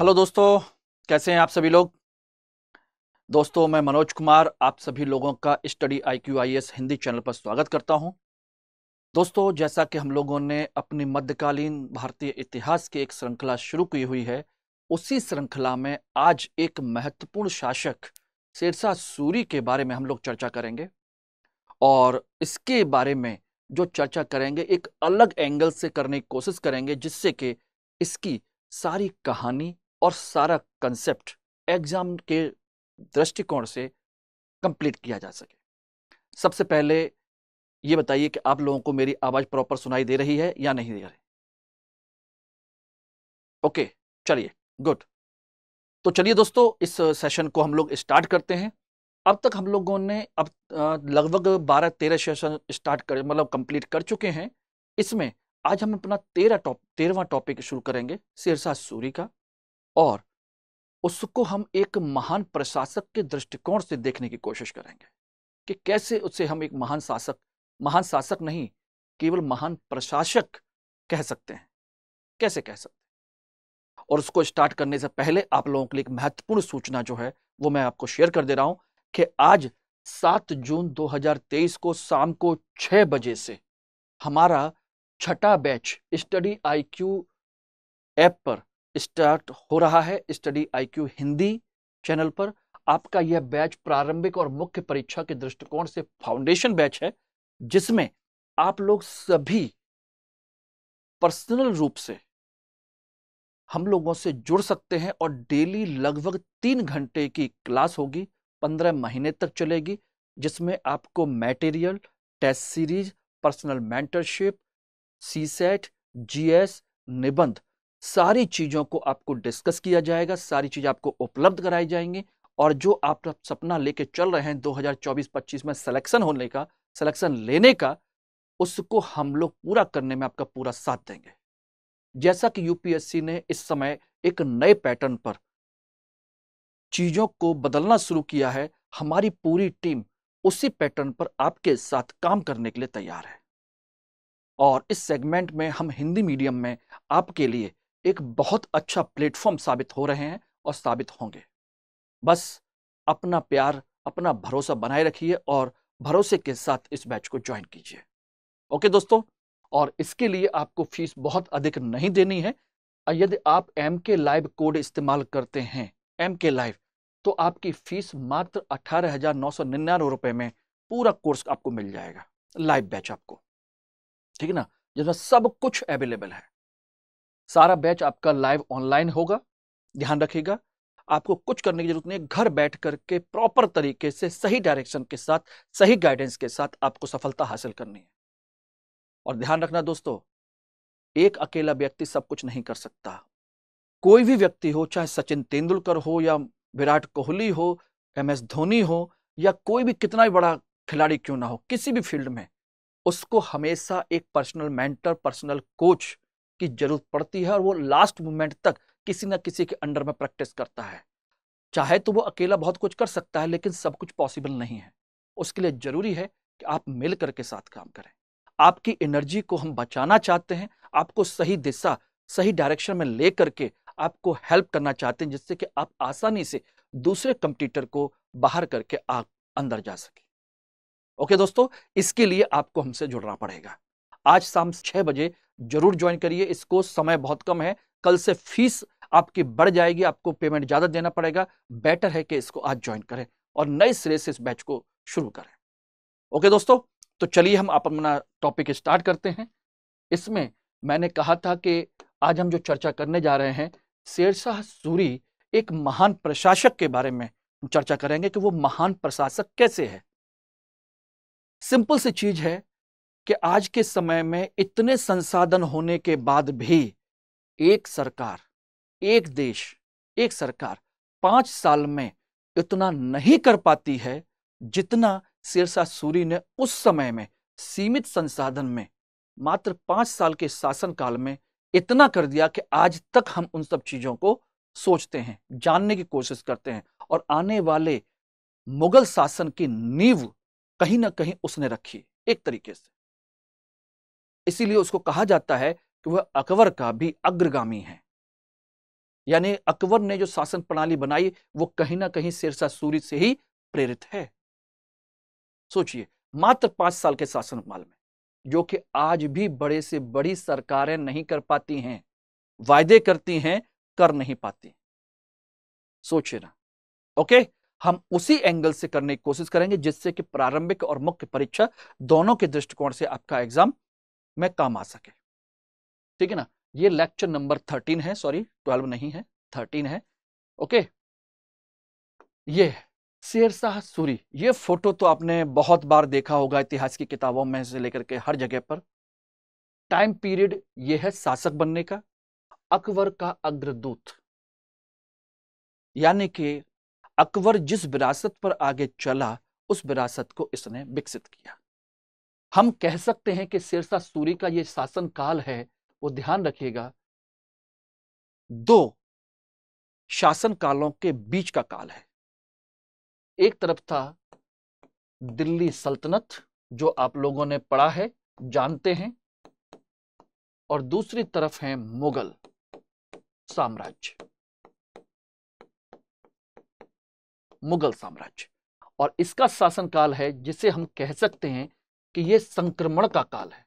hello दोस्तों कैसे हैं आप सभी लोग दोस्तों मैं मनोज कुमार आप सभी लोगों का Study I Q I S Hindi channel पर स्वागत करता हूं दोस्तों जैसा कि हम लोगों ने अपनी मध्यकालीन भारतीय इतिहास की एक श्रृंखला शुरू की हुई है उसी श्रृंखला में आज एक महत्वपूर्ण शासक सिरसा सूरी के बारे में हम लोग चर्चा करेंगे और इसके बारे में जो चर्चा करेंगे एक अलग एंगल से करने की कोशिश करेंगे जिससे कि इसकी सारी कहानी और सारा कंसेप्ट एग्ज़ाम के दृष्टिकोण से कंप्लीट किया जा सके सबसे पहले ये बताइए कि आप लोगों को मेरी आवाज़ प्रॉपर सुनाई दे रही है या नहीं दे रही ओके चलिए गुड तो चलिए दोस्तों इस सेशन को हम लोग स्टार्ट करते हैं अब तक हम लोगों ने अब लगभग बारह तेरह सेशन स्टार्ट कर मतलब कंप्लीट कर चुके हैं इसमें आज हम अपना तेरह टॉप तेरहवा टॉपिक शुरू करेंगे सिरसा सूरी का और उसको हम एक महान प्रशासक के दृष्टिकोण से देखने की कोशिश करेंगे कि कैसे उसे हम एक महान शासक महान शासक नहीं केवल महान प्रशासक कह सकते हैं कैसे कह सकते हैं और उसको स्टार्ट करने से पहले आप लोगों के लिए एक महत्वपूर्ण सूचना जो है वो मैं आपको शेयर कर दे रहा हूं कि आज 7 जून 2023 को शाम को 6 बजे से हमारा छठा बैच स्टडी आईक्यू ऐप पर स्टार्ट हो रहा है स्टडी आईक्यू हिंदी चैनल पर आपका यह बैच प्रारंभिक और मुख्य परीक्षा के दृष्टिकोण से फाउंडेशन बैच है जिसमें आप लोग सभी पर्सनल रूप से हम लोगों से जुड़ सकते हैं और डेली लगभग तीन घंटे की क्लास होगी पंद्रह महीने तक चलेगी जिसमें आपको material test series personal mentorship CSAT GS निबंध सारी चीज़ों को आपको डिस्कस किया जाएगा सारी चीज़ आपको उपलब्ध कराई जाएंगी और जो आप सपना लेके चल रहे हैं 2024-25 में सिलेक्शन होने का सिलेक्शन लेने का उसको हम लोग पूरा करने में आपका पूरा साथ देंगे जैसा कि यूपीएससी ने इस समय एक नए पैटर्न पर चीज़ों को बदलना शुरू किया है हमारी पूरी टीम उसी पैटर्न पर आपके साथ काम करने के लिए तैयार है और इस सेगमेंट में हम हिंदी मीडियम में आपके लिए एक बहुत अच्छा प्लेटफॉर्म साबित हो रहे हैं और साबित होंगे बस अपना प्यार अपना भरोसा बनाए रखिए और भरोसे के साथ इस बैच को ज्वाइन कीजिए ओके दोस्तों और इसके लिए आपको फीस बहुत अधिक नहीं देनी है यदि आप एम के लाइव कोड इस्तेमाल करते हैं एम के लाइव तो आपकी फीस मात्र अठारह हजार नौ सौ निन्यानवे रुपए में पूरा कोर्स आपको मिल जाएगा लाइव बैच आपको ठीक है ना जिसमें सब कुछ अवेलेबल है सारा बैच आपका लाइव ऑनलाइन होगा ध्यान रखिएगा आपको कुछ करने की जरूरत नहीं है घर बैठ करके प्रॉपर तरीके से सही डायरेक्शन के साथ सही गाइडेंस के साथ आपको सफलता हासिल करनी है और ध्यान रखना दोस्तों एक अकेला व्यक्ति सब कुछ नहीं कर सकता कोई भी व्यक्ति हो चाहे सचिन तेंदुलकर हो या विराट कोहली हो एम एस धोनी हो या कोई भी कितना भी बड़ा खिलाड़ी क्यों ना हो किसी भी फील्ड में उसको हमेशा एक पर्सनल मेंटर पर्सनल कोच की जरूरत पड़ती है और वो लास्ट मोमेंट तक किसी न किसी के अंडर में प्रैक्टिस करता है चाहे तो वो अकेला बहुत कुछ कर सकता है लेकिन सब कुछ पॉसिबल नहीं है उसके लिए ज़रूरी है कि आप मिल करके साथ काम करें आपकी एनर्जी को हम बचाना चाहते हैं आपको सही दिशा सही डायरेक्शन में ले करके आपको हेल्प करना चाहते हैं जिससे कि आप आसानी से दूसरे कंप्यूटर को बाहर करके आप अंदर जा सके ओके दोस्तों इसके लिए आपको हमसे जुड़ना पड़ेगा आज शाम छः बजे जरूर ज्वाइन करिए इसको समय बहुत कम है कल से फीस आपकी बढ़ जाएगी आपको पेमेंट ज़्यादा देना पड़ेगा बेटर है कि इसको आज ज्वाइन करें और नए सिरे से इस बैच को शुरू करें ओके दोस्तों तो चलिए हम आप अपना टॉपिक स्टार्ट करते हैं इसमें मैंने कहा था कि आज हम जो चर्चा करने जा रहे हैं शेरशाह सूरी एक महान प्रशासक के बारे में चर्चा करेंगे कि वो महान प्रशासक कैसे है सिंपल सी चीज है कि आज के समय में इतने संसाधन होने के बाद भी एक सरकार एक देश एक सरकार पांच साल में इतना नहीं कर पाती है जितना सिरसा सूरी ने उस समय में सीमित संसाधन में मात्र पांच साल के शासन काल में इतना कर दिया कि आज तक हम उन सब चीजों को सोचते हैं जानने की कोशिश करते हैं और आने वाले मुगल शासन की नींव कहीं ना कहीं उसने रखी एक तरीके से इसीलिए उसको कहा जाता है कि वह अकबर का भी अग्रगामी है यानी अकबर ने जो शासन प्रणाली बनाई वो कहीं ना कहीं सिरसा सूरी से ही प्रेरित है सोचिए मात्र पांच साल के शासन काल में जो कि आज भी बड़े से बड़ी सरकारें नहीं कर पाती हैं वायदे करती हैं कर नहीं पाती सोचिए ना ओके हम उसी एंगल से करने की कोशिश करेंगे जिससे कि प्रारंभिक और मुख्य परीक्षा दोनों के दृष्टिकोण से आपका एग्जाम में काम आ सके ठीक है ना ये लेक्चर नंबर थर्टीन है सॉरी ट्वेल्व नहीं है थर्टीन है ओके ये शेरशाह सूरी ये फोटो तो आपने बहुत बार देखा होगा इतिहास की किताबों में से लेकर के हर जगह पर टाइम पीरियड ये है शासक बनने का अकबर का अग्रदूत यानी कि अकबर जिस विरासत पर आगे चला उस विरासत को इसने विकसित किया हम कह सकते हैं कि सिरसा सूरी का ये शासन काल है वो ध्यान रखिएगा दो शासन कालों के बीच का काल है एक तरफ था दिल्ली सल्तनत जो आप लोगों ने पढ़ा है जानते हैं और दूसरी तरफ है मुगल साम्राज्य मुगल साम्राज्य और इसका शासनकाल है जिसे हम कह सकते हैं कि ये संक्रमण का काल है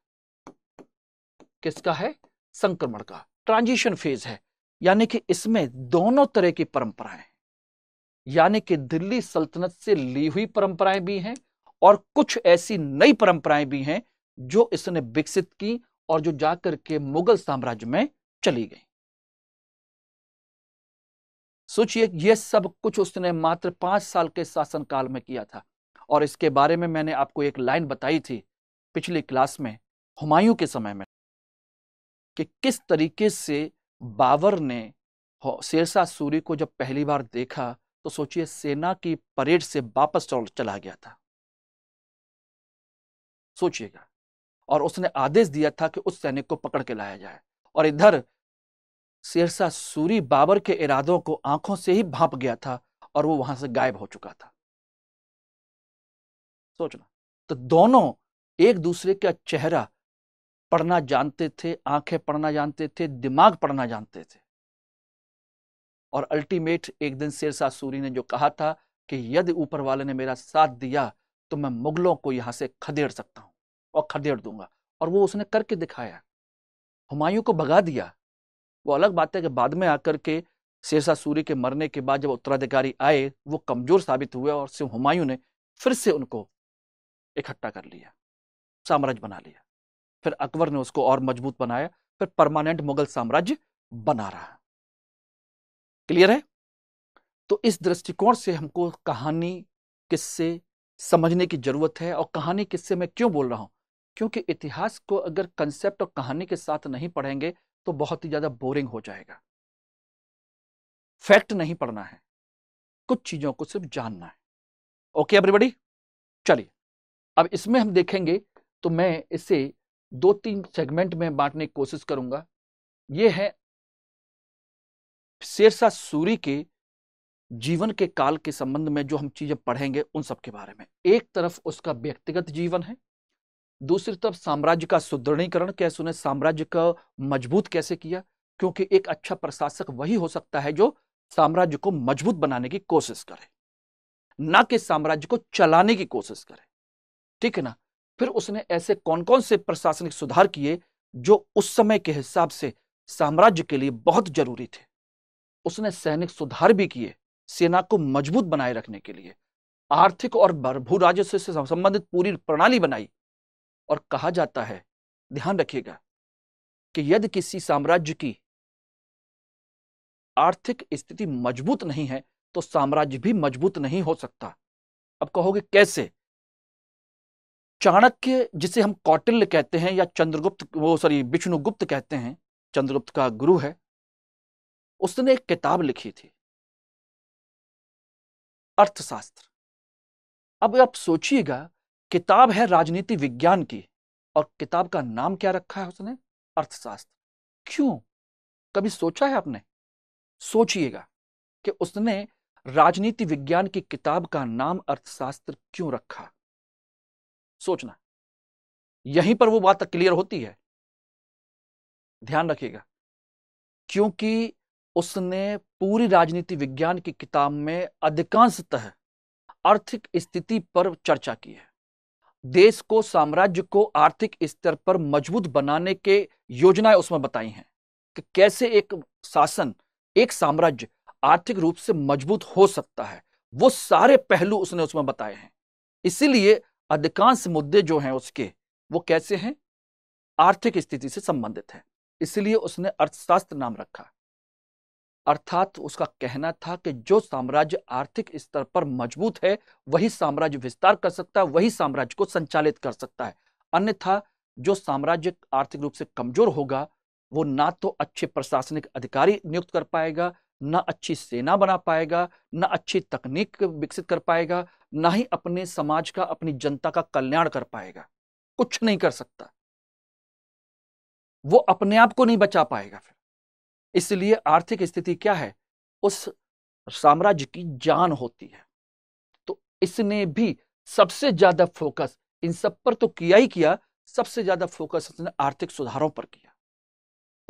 किसका है संक्रमण का ट्रांजिशन फेज है यानी कि इसमें दोनों तरह की परंपराएं यानी कि दिल्ली सल्तनत से ली हुई परंपराएं भी हैं और कुछ ऐसी नई परंपराएं भी हैं जो इसने विकसित की और जो जाकर के मुगल साम्राज्य में चली गई सोचिए यह सब कुछ उसने मात्र पांच साल के शासनकाल में किया था और इसके बारे में मैंने आपको एक लाइन बताई थी पिछली क्लास में हुमायूं के समय में कि किस तरीके से बाबर ने शेरशाह सूरी को जब पहली बार देखा तो सोचिए सेना की परेड से वापस चला गया था सोचिएगा और उसने आदेश दिया था कि उस सैनिक को पकड़ के लाया जाए और इधर शेरशाह सूरी बाबर के इरादों को आंखों से ही भाप गया था और वो वहां से गायब हो चुका था सोचना तो दोनों एक दूसरे का चेहरा पढ़ना जानते थे आंखें पढ़ना जानते थे दिमाग पढ़ना जानते थे और अल्टीमेट एक दिन शेरशाह सूरी ने जो कहा था कि यदि ऊपर वाले ने मेरा साथ दिया तो मैं मुगलों को यहां से खदेड़ सकता हूँ और खदेड़ दूंगा और वो उसने करके दिखाया हुमायूं को भगा दिया वो अलग बात है कि बाद में आकर के शेरशाह सूरी के मरने के बाद जब उत्तराधिकारी आए वो कमज़ोर साबित हुए और सिर्फ हुमायूं ने फिर से उनको इकट्ठा कर लिया साम्राज्य बना लिया फिर अकबर ने उसको और मजबूत बनाया फिर परमानेंट मुगल साम्राज्य बना रहा क्लियर है तो इस दृष्टिकोण से हमको कहानी किससे समझने की जरूरत है और कहानी किससे मैं क्यों बोल रहा हूं क्योंकि इतिहास को अगर कंसेप्ट और कहानी के साथ नहीं पढ़ेंगे तो बहुत ही ज्यादा बोरिंग हो जाएगा फैक्ट नहीं पढ़ना है कुछ चीजों को सिर्फ जानना है ओके एवरीबॉडी चलिए अब इसमें हम देखेंगे तो मैं इसे दो तीन सेगमेंट में बांटने की कोशिश करूंगा ये है शेरशाह सूरी के जीवन के काल के संबंध में जो हम चीज़ें पढ़ेंगे उन सब के बारे में एक तरफ उसका व्यक्तिगत जीवन है दूसरी तरफ साम्राज्य का सुदृढ़ीकरण कैसे उन्हें साम्राज्य का मजबूत कैसे किया क्योंकि एक अच्छा प्रशासक वही हो सकता है जो साम्राज्य को मजबूत बनाने की कोशिश करे ना कि साम्राज्य को चलाने की कोशिश करे ठीक है ना फिर उसने ऐसे कौन कौन से प्रशासनिक सुधार किए जो उस समय के हिसाब से साम्राज्य के लिए बहुत जरूरी थे उसने सैनिक सुधार भी किए सेना को मजबूत बनाए रखने के लिए आर्थिक और भरभू राजस्व से संबंधित पूरी प्रणाली बनाई और कहा जाता है ध्यान रखिएगा कि यदि किसी साम्राज्य की आर्थिक स्थिति मजबूत नहीं है तो साम्राज्य भी मजबूत नहीं हो सकता अब कहोगे कैसे चाणक्य जिसे हम कौटिल्य कहते हैं या चंद्रगुप्त वो सॉरी विष्णुगुप्त कहते हैं चंद्रगुप्त का गुरु है उसने एक किताब लिखी थी अर्थशास्त्र अब आप सोचिएगा किताब है राजनीति विज्ञान की और किताब का नाम क्या रखा है उसने अर्थशास्त्र क्यों कभी सोचा है आपने सोचिएगा कि उसने राजनीति विज्ञान की किताब का नाम अर्थशास्त्र क्यों रखा सोचना यहीं पर वो बात क्लियर होती है ध्यान रखिएगा क्योंकि उसने पूरी राजनीति विज्ञान की किताब में अधिकांशतः आर्थिक स्थिति पर चर्चा की है देश को साम्राज्य को आर्थिक स्तर पर मजबूत बनाने के योजनाएं उसमें बताई हैं कि कैसे एक शासन एक साम्राज्य आर्थिक रूप से मजबूत हो सकता है वो सारे पहलू उसने उसमें बताए हैं इसीलिए अधिकांश मुद्दे जो हैं उसके वो कैसे हैं आर्थिक स्थिति से संबंधित है इसलिए उसने अर्थशास्त्र नाम रखा अर्थात उसका कहना था कि जो साम्राज्य आर्थिक स्तर पर मजबूत है वही साम्राज्य विस्तार कर सकता है वही साम्राज्य को संचालित कर सकता है अन्यथा जो साम्राज्य आर्थिक रूप से कमजोर होगा वो ना तो अच्छे प्रशासनिक अधिकारी नियुक्त कर पाएगा ना अच्छी सेना बना पाएगा ना अच्छी तकनीक विकसित कर पाएगा ना ही अपने समाज का अपनी जनता का कल्याण कर पाएगा कुछ नहीं कर सकता वो अपने आप को नहीं बचा पाएगा फिर इसलिए आर्थिक स्थिति क्या है उस साम्राज्य की जान होती है तो इसने भी सबसे ज्यादा फोकस इन सब पर तो किया ही किया सबसे ज्यादा फोकस उसने आर्थिक सुधारों पर किया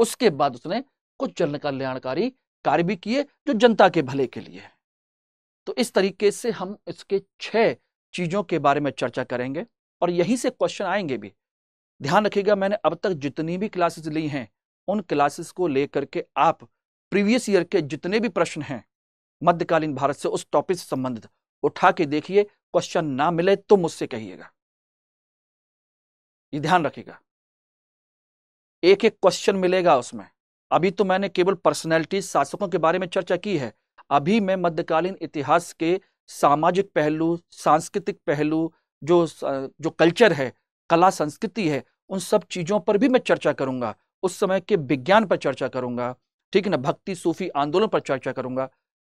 उसके बाद उसने कुछ जन कल्याणकारी कार्य भी किए जो जनता के भले के लिए है तो इस तरीके से हम इसके छह चीज़ों के बारे में चर्चा करेंगे और यहीं से क्वेश्चन आएंगे भी ध्यान रखिएगा मैंने अब तक जितनी भी क्लासेस ली हैं उन क्लासेस को लेकर के आप प्रीवियस ईयर के जितने भी प्रश्न हैं मध्यकालीन भारत से उस टॉपिक से संबंधित उठा के देखिए क्वेश्चन ना मिले तो मुझसे कहिएगा ये ध्यान रखिएगा एक एक क्वेश्चन मिलेगा उसमें अभी तो मैंने केवल पर्सनैलिटी शासकों के बारे में चर्चा की है अभी मैं मध्यकालीन इतिहास के सामाजिक पहलू सांस्कृतिक पहलू जो जो कल्चर है कला संस्कृति है उन सब चीज़ों पर भी मैं चर्चा करूंगा उस समय के विज्ञान पर चर्चा करूंगा ठीक है ना भक्ति सूफी आंदोलन पर चर्चा करूंगा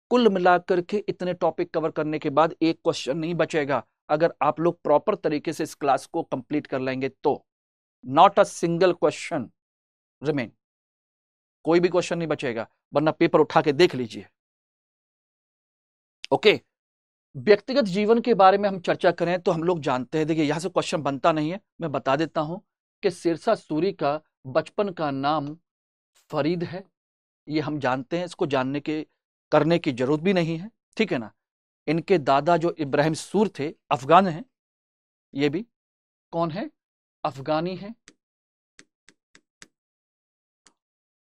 कुल मिलाकर के इतने टॉपिक कवर करने के बाद एक क्वेश्चन नहीं बचेगा अगर आप लोग प्रॉपर तरीके से इस क्लास को कंप्लीट कर लेंगे तो not a single question remain कोई भी क्वेश्चन नहीं बचेगा वरना पेपर उठा के देख लीजिए ओके व्यक्तिगत जीवन के बारे में हम चर्चा करें तो हम लोग जानते हैं देखिए यहां से क्वेश्चन बनता नहीं है मैं बता देता हूं कि सिरसा सूरी का बचपन का नाम फरीद है ये हम जानते हैं इसको जानने के करने की जरूरत भी नहीं है ठीक है ना इनके दादा जो इब्राहिम सूर थे अफगान हैं ये भी कौन है अफगानी हैं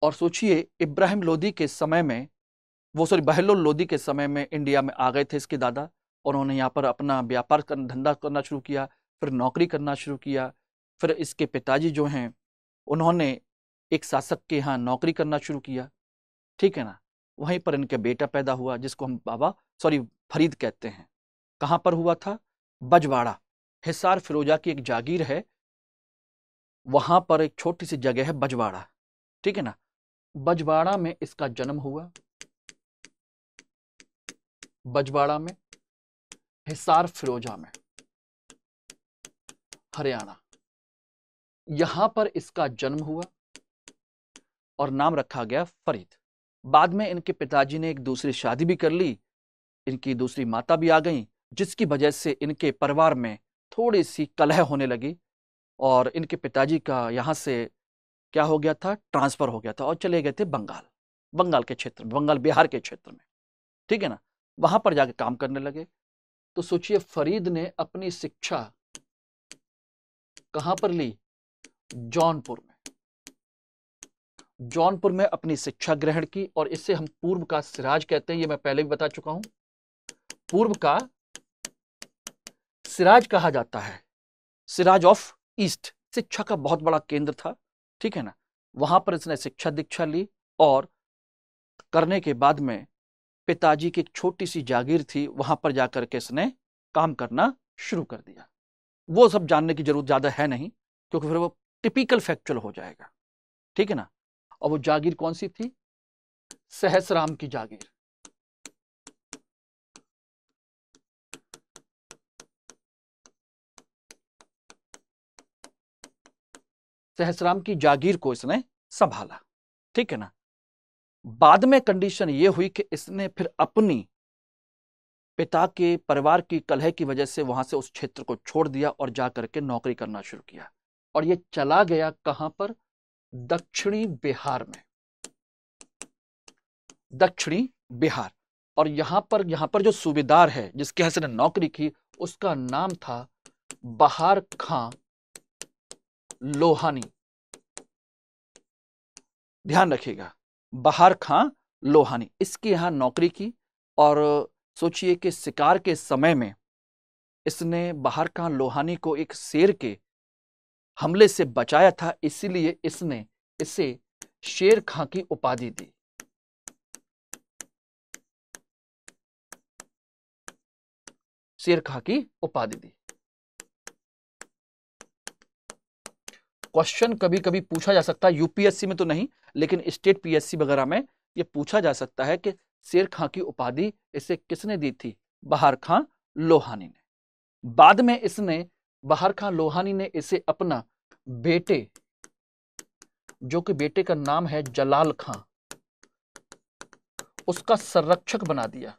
और सोचिए इब्राहिम लोदी के समय में वो सॉरी बहलोल लोदी के समय में इंडिया में आ गए थे इसके दादा और उन्होंने यहाँ पर अपना व्यापार कर धंधा करना शुरू किया फिर नौकरी करना शुरू किया फिर इसके पिताजी जो हैं उन्होंने एक शासक के यहाँ नौकरी करना शुरू किया ठीक है ना वहीं पर इनके बेटा पैदा हुआ जिसको हम बाबा सॉरी फरीद कहते हैं कहाँ पर हुआ था बजवाड़ा हिसार फिरोजा की एक जागीर है वहाँ पर एक छोटी सी जगह है बजवाड़ा ठीक है ना बजवाड़ा में इसका जन्म हुआ बजवाड़ा में हिसार फिरोजा में हरियाणा यहां पर इसका जन्म हुआ और नाम रखा गया फरीद बाद में इनके पिताजी ने एक दूसरी शादी भी कर ली इनकी दूसरी माता भी आ गई जिसकी वजह से इनके परिवार में थोड़ी सी कलह होने लगी और इनके पिताजी का यहाँ से क्या हो गया था ट्रांसफ़र हो गया था और चले गए थे बंगाल बंगाल के क्षेत्र में बंगाल बिहार के क्षेत्र में ठीक है ना वहां पर जाके काम करने लगे तो सोचिए फरीद ने अपनी शिक्षा कहां पर ली जौनपुर में जौनपुर में अपनी शिक्षा ग्रहण की और इससे हम पूर्व का सिराज कहते हैं ये मैं पहले भी बता चुका हूं पूर्व का सिराज कहा जाता है सिराज ऑफ ईस्ट शिक्षा का बहुत बड़ा केंद्र था ठीक है ना वहां पर इसने शिक्षा दीक्षा ली और करने के बाद में पिताजी की एक छोटी सी जागीर थी वहां पर जाकर के इसने काम करना शुरू कर दिया वो सब जानने की जरूरत ज्यादा है नहीं क्योंकि फिर वो टिपिकल फैक्चुअल हो जाएगा ठीक है ना और वो जागीर कौन सी थी सहसराम की जागीर सहसराम की जागीर को इसने संभाला ठीक है ना बाद में कंडीशन ये हुई कि इसने फिर अपनी पिता के परिवार की कलह की वजह से वहां से उस क्षेत्र को छोड़ दिया और जा करके नौकरी करना शुरू किया और ये चला गया कहां पर दक्षिणी बिहार में दक्षिणी बिहार और यहां पर यहां पर जो सूबेदार है जिसके यहां से नौकरी की उसका नाम था बहार खां लोहानी ध्यान रखिएगा बहार खां लोहानी इसके यहां नौकरी की और सोचिए कि शिकार के समय में इसने बहार खां लोहानी को एक शेर के हमले से बचाया था इसीलिए इसने इसे शेर खां की उपाधि दी शेर खां की उपाधि दी क्वेश्चन कभी कभी पूछा जा सकता है यूपीएससी में तो नहीं लेकिन स्टेट पीएससी वगैरह में ये पूछा जा सकता है कि शेर खां की उपाधि इसे किसने दी थी बहार खां लोहानी ने बाद में इसने बहार खां लोहानी ने इसे अपना बेटे जो कि बेटे का नाम है जलाल खां उसका संरक्षक बना दिया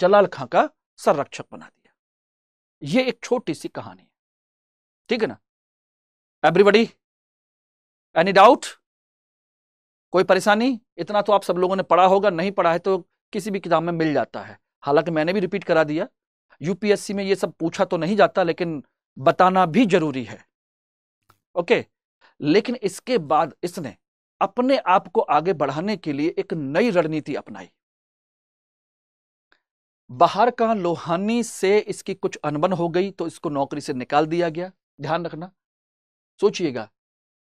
जलाल खां का संरक्षक बना दिया यह एक छोटी सी कहानी ठीक है ना एवरीबडी एनी डाउट कोई परेशानी इतना तो आप सब लोगों ने पढ़ा होगा नहीं पढ़ा है तो किसी भी किताब में मिल जाता है हालांकि मैंने भी रिपीट करा दिया यूपीएससी में ये सब पूछा तो नहीं जाता लेकिन बताना भी जरूरी है ओके लेकिन इसके बाद इसने अपने आप को आगे बढ़ाने के लिए एक नई रणनीति अपनाई बाहर का लोहानी से इसकी कुछ अनबन हो गई तो इसको नौकरी से निकाल दिया गया ध्यान रखना सोचिएगा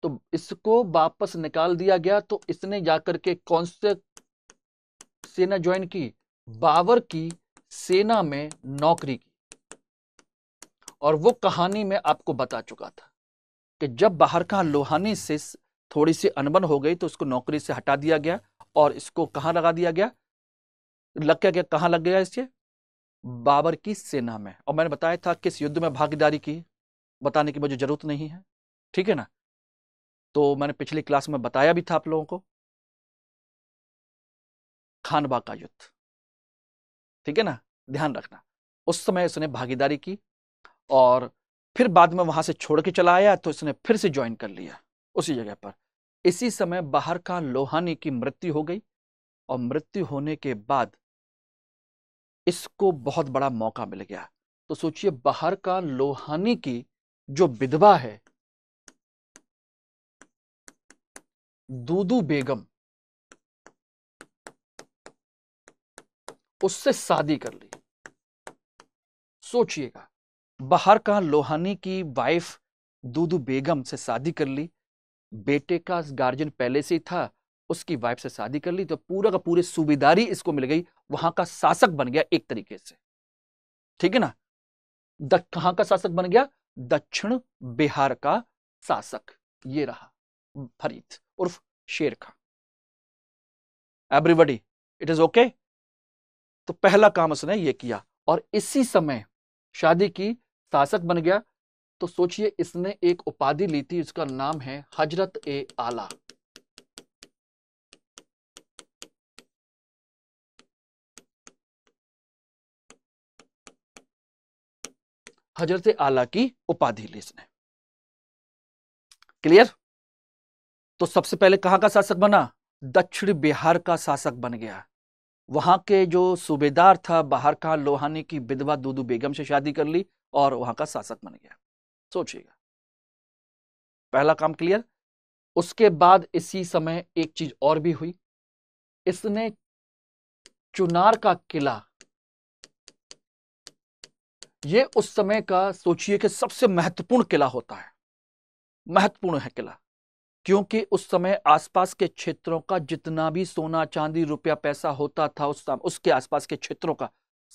तो इसको वापस निकाल दिया गया तो इसने जाकर के कौन से सेना ज्वाइन की बाबर की सेना में नौकरी की और वो कहानी में आपको बता चुका था कि जब बाहर का लोहानी से थोड़ी सी अनबन हो गई तो उसको नौकरी से हटा दिया गया और इसको कहां लगा दिया गया लग क्या गया कहां लग गया इसे बाबर की सेना में और मैंने बताया था किस युद्ध में भागीदारी की बताने की मुझे ज़रूरत नहीं है ठीक है ना तो मैंने पिछली क्लास में बताया भी था आप लोगों को खानबा का युद्ध ठीक है ना ध्यान रखना उस समय उसने भागीदारी की और फिर बाद में वहां से छोड़ के चला आया तो इसने फिर से ज्वाइन कर लिया उसी जगह पर इसी समय बाहर का लोहानी की मृत्यु हो गई और मृत्यु होने के बाद इसको बहुत बड़ा मौका मिल गया तो सोचिए बाहर का लोहानी की जो विधवा है दूदू बेगम उससे शादी कर ली सोचिएगा बाहर का लोहानी की वाइफ दूदू बेगम से शादी कर ली बेटे का गार्जियन पहले से ही था उसकी वाइफ से शादी कर ली तो पूरा का पूरी सूबेदारी इसको मिल गई वहां का शासक बन गया एक तरीके से ठीक है ना द कहां का शासक बन गया दक्षिण बिहार का शासक ये रहा फरीद उर्फ Sher Khan everybody it is okay तो पहला काम उसने ये किया और इसी समय शादी की शासक बन गया तो सोचिए इसने एक उपाधि ली थी उसका नाम है हजरत ए आला हजरत आला की उपाधि ली इसने क्लियर तो सबसे पहले कहाँ का शासक बना दक्षिण बिहार का शासक बन गया वहां के जो सूबेदार था बाहर का लोहानी की विधवा दूदू बेगम से शादी कर ली और वहां का शासक बन गया सोचिएगा पहला काम क्लियर उसके बाद इसी समय एक चीज और भी हुई इसने चुनार का किला ये उस समय का सोचिए कि सबसे महत्वपूर्ण किला होता है महत्वपूर्ण है किला क्योंकि उस समय आसपास के क्षेत्रों का जितना भी सोना चांदी रुपया पैसा होता था उस उसके आसपास के क्षेत्रों का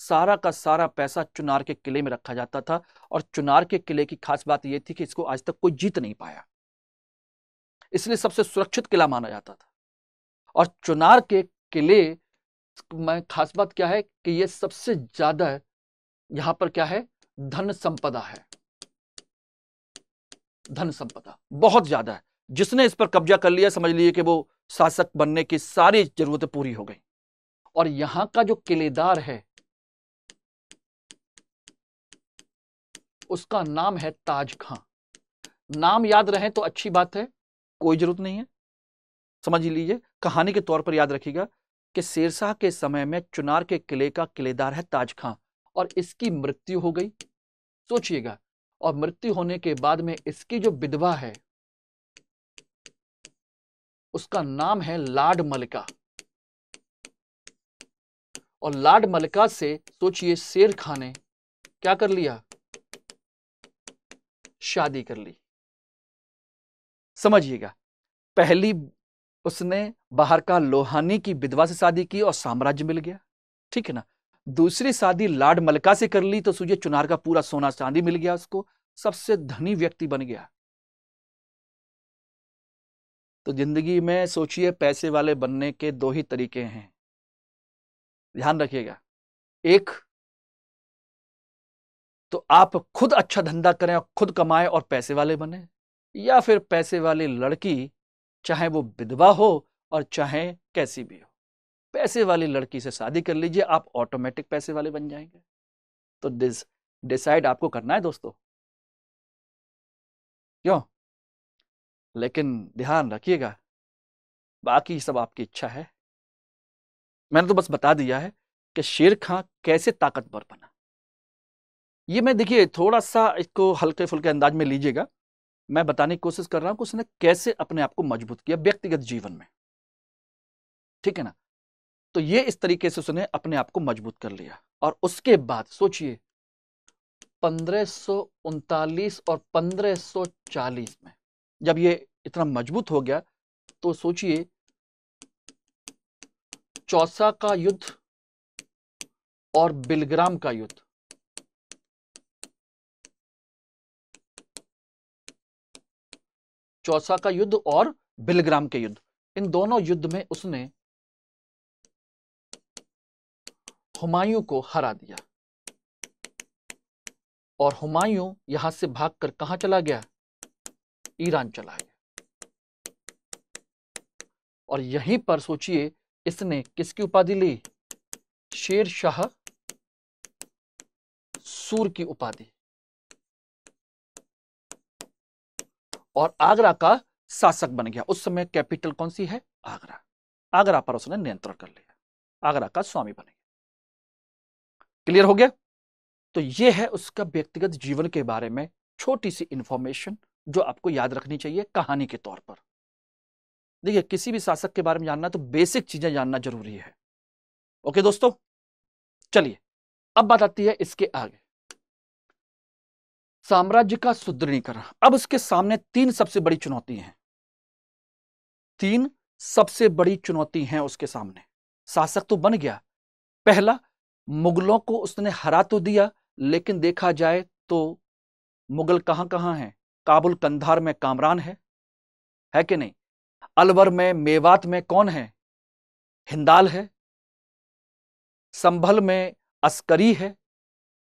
सारा का सारा पैसा चुनार के किले में रखा जाता था और चुनार के किले की खास बात यह थी कि इसको आज तक कोई जीत नहीं पाया इसलिए सबसे सुरक्षित किला माना जाता था और चुनार के किले में खास बात क्या है कि यह सबसे ज्यादा यहां पर क्या है धन संपदा है धन संपदा बहुत ज्यादा है जिसने इस पर कब्जा कर लिया समझ लीजिए कि वो शासक बनने की सारी जरूरतें पूरी हो गई और यहां का जो किलेदार है उसका नाम है ताज खां नाम याद रहे तो अच्छी बात है कोई जरूरत नहीं है समझ लीजिए कहानी के तौर पर याद रखिएगा कि शेरशाह के समय में चुनार के किले का किलेदार है ताज खां और इसकी मृत्यु हो गई सोचिएगा और मृत्यु होने के बाद में इसकी जो विधवा है उसका नाम है लाड मलिका और लाड मलिका से सोचिए शेर खान ने क्या कर लिया शादी कर ली समझिएगा पहली उसने बाहर का लोहानी की विधवा से शादी की और साम्राज्य मिल गया ठीक है ना दूसरी शादी लाड मलका से कर ली तो सूर्य चुनार का पूरा सोना चांदी मिल गया उसको सबसे धनी व्यक्ति बन गया तो जिंदगी में सोचिए पैसे वाले बनने के दो ही तरीके हैं ध्यान रखिएगा एक तो आप खुद अच्छा धंधा करें और खुद कमाएं और पैसे वाले बने या फिर पैसे वाली लड़की चाहे वो विधवा हो और चाहे कैसी भी हो पैसे वाली लड़की से शादी कर लीजिए आप ऑटोमेटिक पैसे वाले बन जाएंगे तो डिस डिसाइड आपको करना है दोस्तों क्यों लेकिन ध्यान रखिएगा बाकी सब आपकी इच्छा है मैंने तो बस बता दिया है कि शेर खां कैसे ताकतवर बना ये मैं देखिए थोड़ा सा इसको हल्के फुल्के अंदाज में लीजिएगा मैं बताने की कोशिश कर रहा हूं कि उसने कैसे अपने आप को मजबूत किया व्यक्तिगत जीवन में ठीक है ना तो ये इस तरीके से उसने अपने आप को मजबूत कर लिया और उसके बाद सोचिए पंद्रह और पंद्रह में जब ये इतना मजबूत हो गया तो सोचिए चौसा का युद्ध और बिलग्राम का युद्ध चौसा का युद्ध और बिलग्राम के युद्ध इन दोनों युद्ध में उसने हुमायूं को हरा दिया और हुमायूं यहां से भागकर कहां चला गया ईरान चला गया और यहीं पर सोचिए इसने किसकी उपाधि ली शेर शाह सूर की उपाधि और आगरा का शासक बन गया उस समय कैपिटल कौन सी है आगरा आगरा पर उसने नियंत्रण कर लिया आगरा का स्वामी बन गया क्लियर हो गया तो ये है उसका व्यक्तिगत जीवन के बारे में छोटी सी इंफॉर्मेशन जो आपको याद रखनी चाहिए कहानी के तौर पर देखिए किसी भी शासक के बारे में जानना तो बेसिक चीजें जानना जरूरी है ओके दोस्तों चलिए अब बात आती है इसके आगे साम्राज्य का सुदृढ़ीकरण अब उसके सामने तीन सबसे बड़ी चुनौती हैं तीन सबसे बड़ी चुनौती हैं उसके सामने शासक तो बन गया पहला मुगलों को उसने हरा तो दिया लेकिन देखा जाए तो मुगल कहां कहां हैं काबुल कंधार में कामरान है है कि नहीं अलवर में मेवात में कौन है हिंदाल है संभल में अस्करी है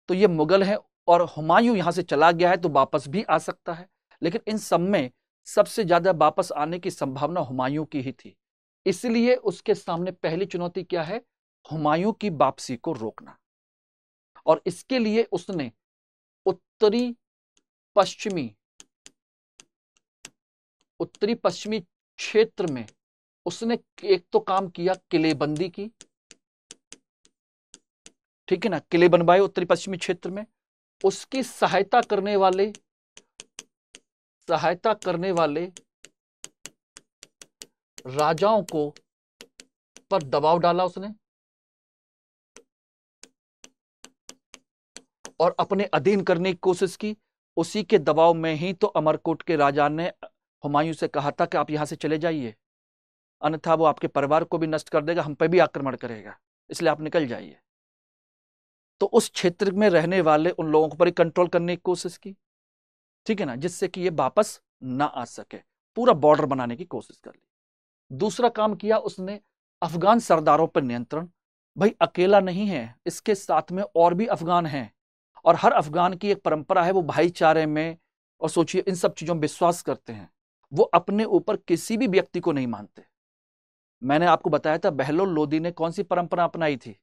तो ये मुगल है और हुमायूं यहां से चला गया है तो वापस भी आ सकता है लेकिन इन सब में सबसे ज़्यादा वापस आने की संभावना हुमायूं की ही थी इसलिए उसके सामने पहली चुनौती क्या है हुमायूं की वापसी को रोकना और इसके लिए उसने उत्तरी पश्चिमी उत्तरी पश्चिमी क्षेत्र में उसने एक तो काम किया किलेबंदी की ठीक है ना किले बनवाए उत्तरी पश्चिमी क्षेत्र में उसकी सहायता करने वाले सहायता करने वाले राजाओं को पर दबाव डाला उसने और अपने अधीन करने की कोशिश की उसी के दबाव में ही तो अमरकोट के राजा ने हुमायूं से कहा था कि आप यहाँ से चले जाइए अन्यथा वो आपके परिवार को भी नष्ट कर देगा हम पे भी आक्रमण करेगा इसलिए आप निकल जाइए तो उस क्षेत्र में रहने वाले उन लोगों पर ही कंट्रोल करने की कोशिश की ठीक है ना जिससे कि ये वापस ना आ सके पूरा बॉर्डर बनाने की कोशिश कर ली दूसरा काम किया उसने अफगान सरदारों पर नियंत्रण भाई अकेला नहीं है इसके साथ में और भी अफगान हैं और हर अफगान की एक परंपरा है वो भाईचारे में और सोचिए इन सब चीज़ों में विश्वास करते हैं वो अपने ऊपर किसी भी व्यक्ति को नहीं मानते मैंने आपको बताया था बहलोल लोधी ने कौन सी परंपरा अपनाई थी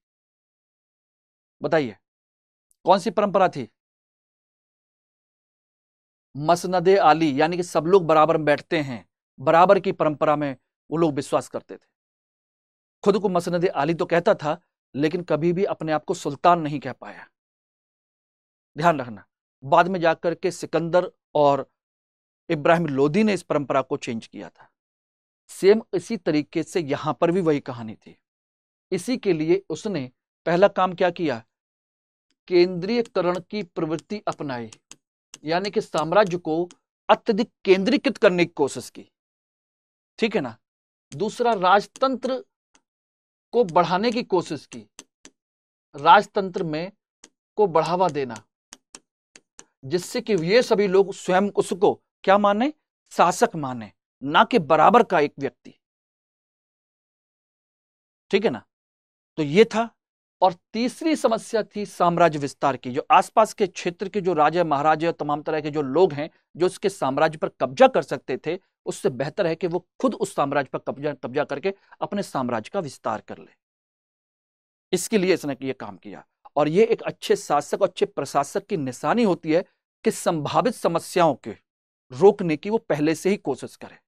बताइए कौन सी परंपरा थी मसनद आली यानी कि सब लोग बराबर बैठते हैं बराबर की परंपरा में वो लोग विश्वास करते थे खुद को मसनद आली तो कहता था लेकिन कभी भी अपने आप को सुल्तान नहीं कह पाया ध्यान रखना बाद में जाकर के सिकंदर और इब्राहिम लोदी ने इस परंपरा को चेंज किया था सेम इसी तरीके से यहां पर भी वही कहानी थी इसी के लिए उसने पहला काम क्या किया केंद्रीयकरण की प्रवृत्ति अपनाई यानी कि साम्राज्य को अत्यधिक केंद्रीकृत करने की कोशिश की ठीक है ना दूसरा राजतंत्र को बढ़ाने की कोशिश की राजतंत्र में को बढ़ावा देना जिससे कि ये सभी लोग स्वयं उसको क्या माने शासक माने ना कि बराबर का एक व्यक्ति ठीक है ना तो ये था और तीसरी समस्या थी साम्राज्य विस्तार की जो आसपास के क्षेत्र के जो राजा महाराजे और तमाम तरह के जो लोग हैं जो उसके साम्राज्य पर कब्जा कर सकते थे उससे बेहतर है कि वो खुद उस साम्राज्य पर कब्जा कब्जा करके अपने साम्राज्य का विस्तार कर ले इसके लिए इसने ये काम किया और ये एक अच्छे शासक और अच्छे प्रशासक की निशानी होती है कि संभावित समस्याओं के रोकने की वो पहले से ही कोशिश करे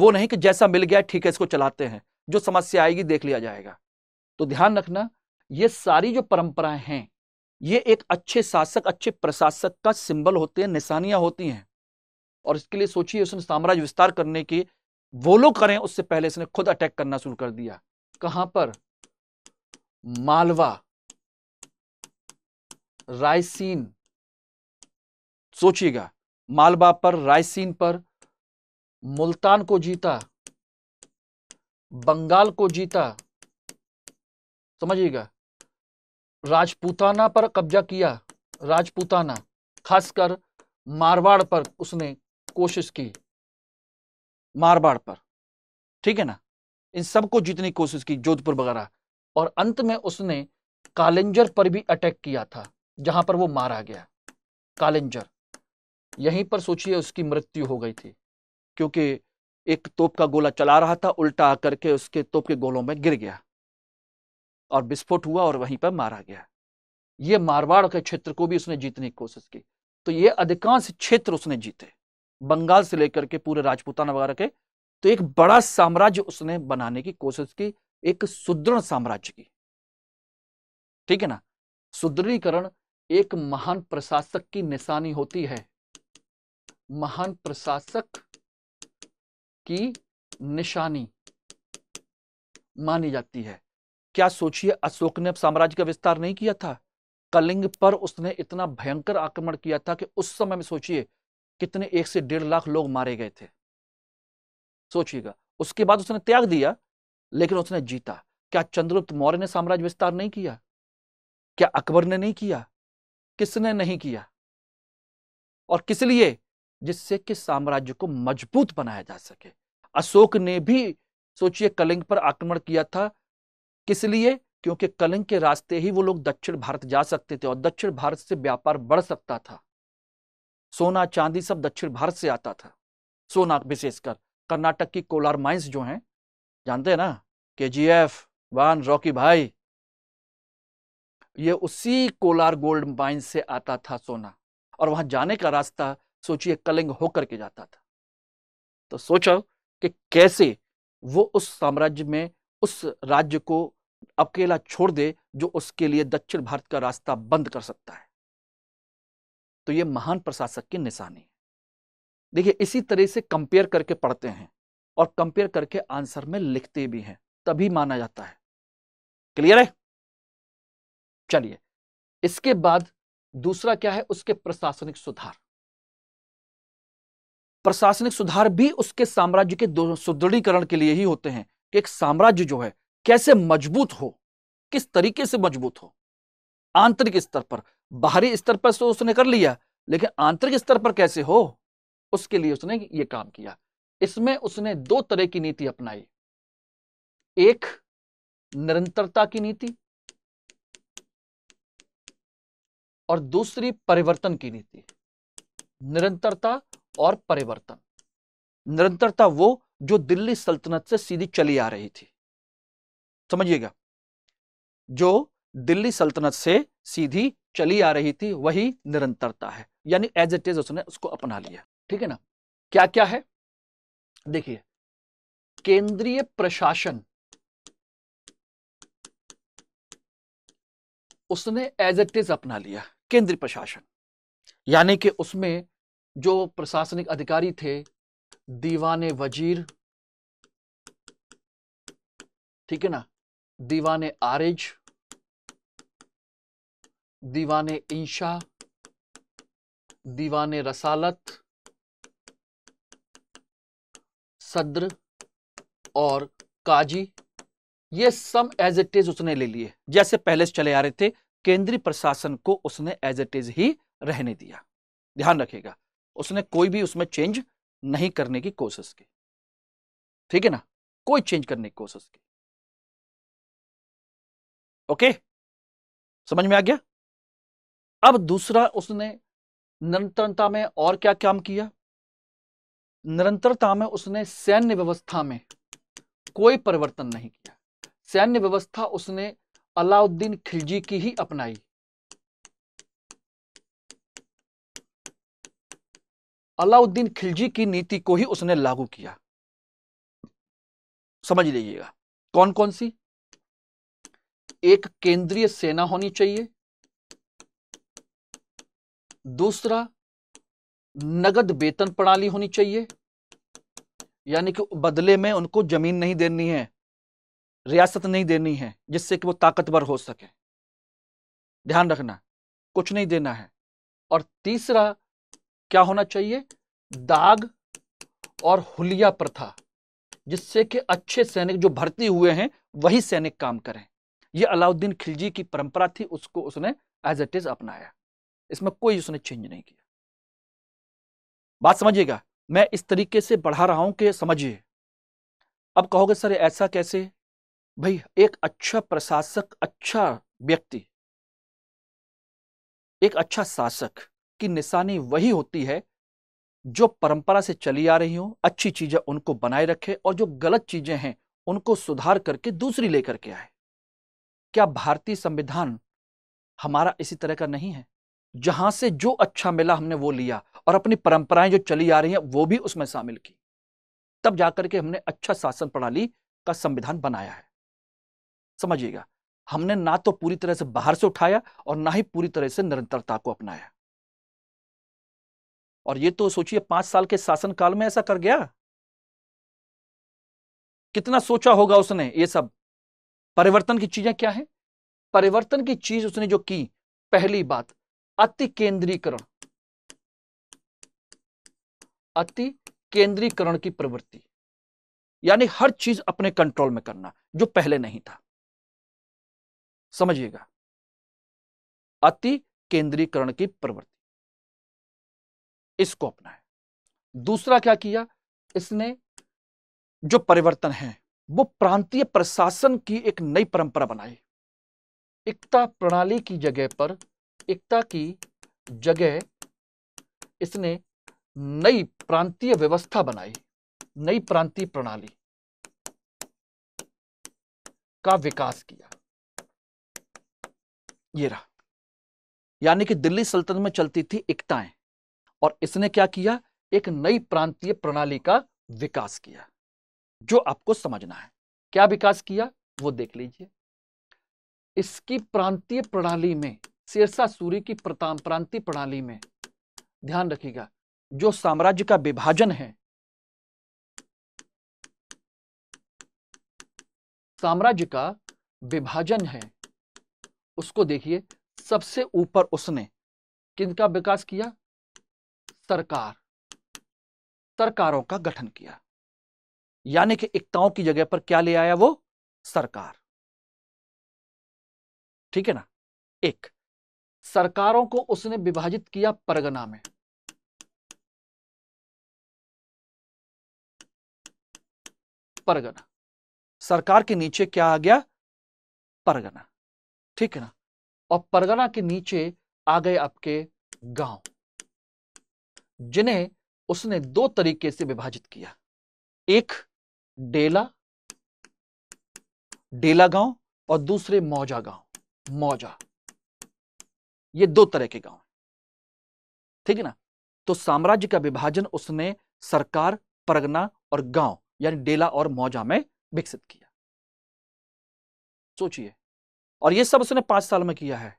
वो नहीं कि जैसा मिल गया ठीक है इसको चलाते हैं जो समस्या आएगी देख लिया जाएगा तो ध्यान रखना ये सारी जो परंपराएं हैं ये एक अच्छे शासक अच्छे प्रशासक का सिंबल होते हैं निशानियां होती हैं और इसके लिए सोचिए उसने साम्राज्य विस्तार करने की वो लोग करें उससे पहले इसने खुद अटैक करना शुरू कर दिया कहां पर मालवा रायसीन सोचिएगा मालवा पर रायसीन पर मुल्तान को जीता बंगाल को जीता समझिएगा राजपूताना पर कब्जा किया राजपूताना खासकर मारवाड़ पर उसने कोशिश की मारवाड़ पर ठीक है ना इन सबको जीतने की कोशिश की जोधपुर वगैरह और अंत में उसने कालेंजर पर भी अटैक किया था जहां पर वो मारा गया कालेंजर यहीं पर सोचिए उसकी मृत्यु हो गई थी क्योंकि एक तोप का गोला चला रहा था उल्टा आकर के उसके तोप के गोलों में गिर गया और विस्फोट हुआ और वहीं पर मारा गया ये मारवाड़ के क्षेत्र को भी उसने जीतने की कोशिश की तो ये अधिकांश क्षेत्र उसने जीते बंगाल से लेकर के पूरे राजपूताना वगैरह के तो एक बड़ा साम्राज्य उसने बनाने की कोशिश की एक सुदृढ़ साम्राज्य की ठीक है ना सुदृढ़ीकरण एक महान प्रशासक की निशानी होती है महान प्रशासक की निशानी मानी जाती है क्या सोचिए अशोक ने साम्राज्य का विस्तार नहीं किया था कलिंग पर उसने इतना भयंकर आक्रमण किया था कि उस समय में सोचिए कितने एक से डेढ़ लाख लोग मारे गए थे सोचिएगा उसके बाद उसने त्याग दिया लेकिन उसने जीता क्या चंद्रगुप्त मौर्य ने साम्राज्य विस्तार नहीं किया क्या अकबर ने नहीं किया किसने नहीं किया और किस लिए जिससे कि साम्राज्य को मजबूत बनाया जा सके अशोक ने भी सोचिए कलिंग पर आक्रमण किया था किस लिए क्योंकि कलिंग के रास्ते ही वो लोग दक्षिण भारत जा सकते थे और दक्षिण भारत से व्यापार बढ़ सकता था सोना चांदी सब दक्षिण भारत से आता था सोना विशेषकर कर्नाटक की कोलार माइंस जो हैं जानते हैं ना के जी एफ वान रॉकी भाई ये उसी कोलार गोल्ड माइन से आता था सोना और वहां जाने का रास्ता सोचिए कलिंग होकर के जाता था तो सोचो कि कैसे वो उस साम्राज्य में उस राज्य को अकेला छोड़ दे जो उसके लिए दक्षिण भारत का रास्ता बंद कर सकता है तो ये महान प्रशासक की निशानी है देखिए इसी तरह से कंपेयर करके पढ़ते हैं और कंपेयर करके आंसर में लिखते भी हैं तभी माना जाता है क्लियर है चलिए इसके बाद दूसरा क्या है उसके प्रशासनिक सुधार प्रशासनिक सुधार भी उसके साम्राज्य के सुदृढ़ीकरण के लिए ही होते हैं कि एक साम्राज्य जो है कैसे मजबूत हो किस तरीके से मजबूत हो आंतरिक स्तर पर बाहरी स्तर पर तो उसने कर लिया लेकिन आंतरिक स्तर पर कैसे हो उसके लिए उसने ये काम किया इसमें उसने दो तरह की नीति अपनाई एक निरंतरता की नीति और दूसरी परिवर्तन की नीति निरंतरता और परिवर्तन निरंतरता वो जो दिल्ली सल्तनत से सीधी चली आ रही थी समझिएगा जो दिल्ली सल्तनत से सीधी चली आ रही थी वही निरंतरता है यानी एज इट इज उसने उसको अपना लिया ठीक है ना क्या क्या है देखिए केंद्रीय प्रशासन उसने एज इट इज अपना लिया केंद्रीय प्रशासन यानी कि उसमें जो प्रशासनिक अधिकारी थे दीवाने वजीर ठीक है ना दीवाने आरिज दीवाने इंशा दीवाने रसालत सद्र और काजी ये सम एज इट इज उसने ले लिए जैसे पहले से चले आ रहे थे केंद्रीय प्रशासन को उसने एज इट इज ही रहने दिया ध्यान रखेगा उसने कोई भी उसमें चेंज नहीं करने की कोशिश की ठीक है ना कोई चेंज करने की कोशिश की ओके समझ में आ गया अब दूसरा उसने निरंतरता में और क्या काम किया निरंतरता में उसने सैन्य व्यवस्था में कोई परिवर्तन नहीं किया सैन्य व्यवस्था उसने अलाउद्दीन खिलजी की ही अपनाई अलाउद्दीन खिलजी की नीति को ही उसने लागू किया समझ लीजिएगा कौन कौन सी एक केंद्रीय सेना होनी चाहिए दूसरा नगद वेतन प्रणाली होनी चाहिए यानी कि बदले में उनको जमीन नहीं देनी है रियासत नहीं देनी है जिससे कि वो ताकतवर हो सके ध्यान रखना कुछ नहीं देना है और तीसरा क्या होना चाहिए दाग और हुलिया प्रथा जिससे कि अच्छे सैनिक जो भर्ती हुए हैं वही सैनिक काम करें ये अलाउद्दीन खिलजी की परंपरा थी उसको उसने एज इट इज अपनाया इसमें कोई उसने चेंज नहीं किया बात समझिएगा मैं इस तरीके से बढ़ा रहा हूं कि समझिए अब कहोगे सर ऐसा कैसे भाई एक अच्छा प्रशासक अच्छा व्यक्ति एक अच्छा शासक की निशानी वही होती है जो परंपरा से चली आ रही हो अच्छी चीजें उनको बनाए रखे और जो गलत चीजें हैं उनको सुधार करके दूसरी लेकर के आए क्या भारतीय संविधान हमारा इसी तरह का नहीं है जहां से जो अच्छा मिला हमने वो लिया और अपनी परंपराएं जो चली आ रही हैं वो भी उसमें शामिल की तब जाकर के हमने अच्छा शासन प्रणाली का संविधान बनाया है समझिएगा हमने ना तो पूरी तरह से बाहर से उठाया और ना ही पूरी तरह से निरंतरता को अपनाया और ये तो सोचिए पांच साल के शासन काल में ऐसा कर गया कितना सोचा होगा उसने ये सब परिवर्तन की चीजें क्या है परिवर्तन की चीज उसने जो की पहली बात अति केंद्रीकरण अति केंद्रीकरण की प्रवृत्ति यानी हर चीज अपने कंट्रोल में करना जो पहले नहीं था समझिएगा अति केंद्रीकरण की प्रवृत्ति इसको अपना है दूसरा क्या किया इसने जो परिवर्तन है वो प्रांतीय प्रशासन की एक नई परंपरा बनाई एकता प्रणाली की जगह पर एकता की जगह इसने नई प्रांतीय व्यवस्था बनाई नई प्रांतीय प्रणाली का विकास किया ये रहा यानी कि दिल्ली सल्तनत में चलती थी एकताएं और इसने क्या किया एक नई प्रांतीय प्रणाली का विकास किया जो आपको समझना है क्या विकास किया वो देख लीजिए इसकी प्रांतीय प्रणाली में शेरसा सूरी की प्रांतीय प्रणाली में ध्यान रखिएगा जो साम्राज्य का विभाजन है साम्राज्य का विभाजन है उसको देखिए सबसे ऊपर उसने किनका विकास किया सरकार सरकारों का गठन किया यानी कि एकताओं की जगह पर क्या ले आया वो सरकार ठीक है ना एक सरकारों को उसने विभाजित किया परगना में परगना सरकार के नीचे क्या आ गया परगना ठीक है ना और परगना के नीचे आ गए आपके गांव जिन्हें उसने दो तरीके से विभाजित किया एक डेला डेला गांव और दूसरे मौजा गांव मौजा ये दो तरह के गांव ठीक है ना तो साम्राज्य का विभाजन उसने सरकार परगना और गांव यानी डेला और मौजा में विकसित किया सोचिए और ये सब उसने पांच साल में किया है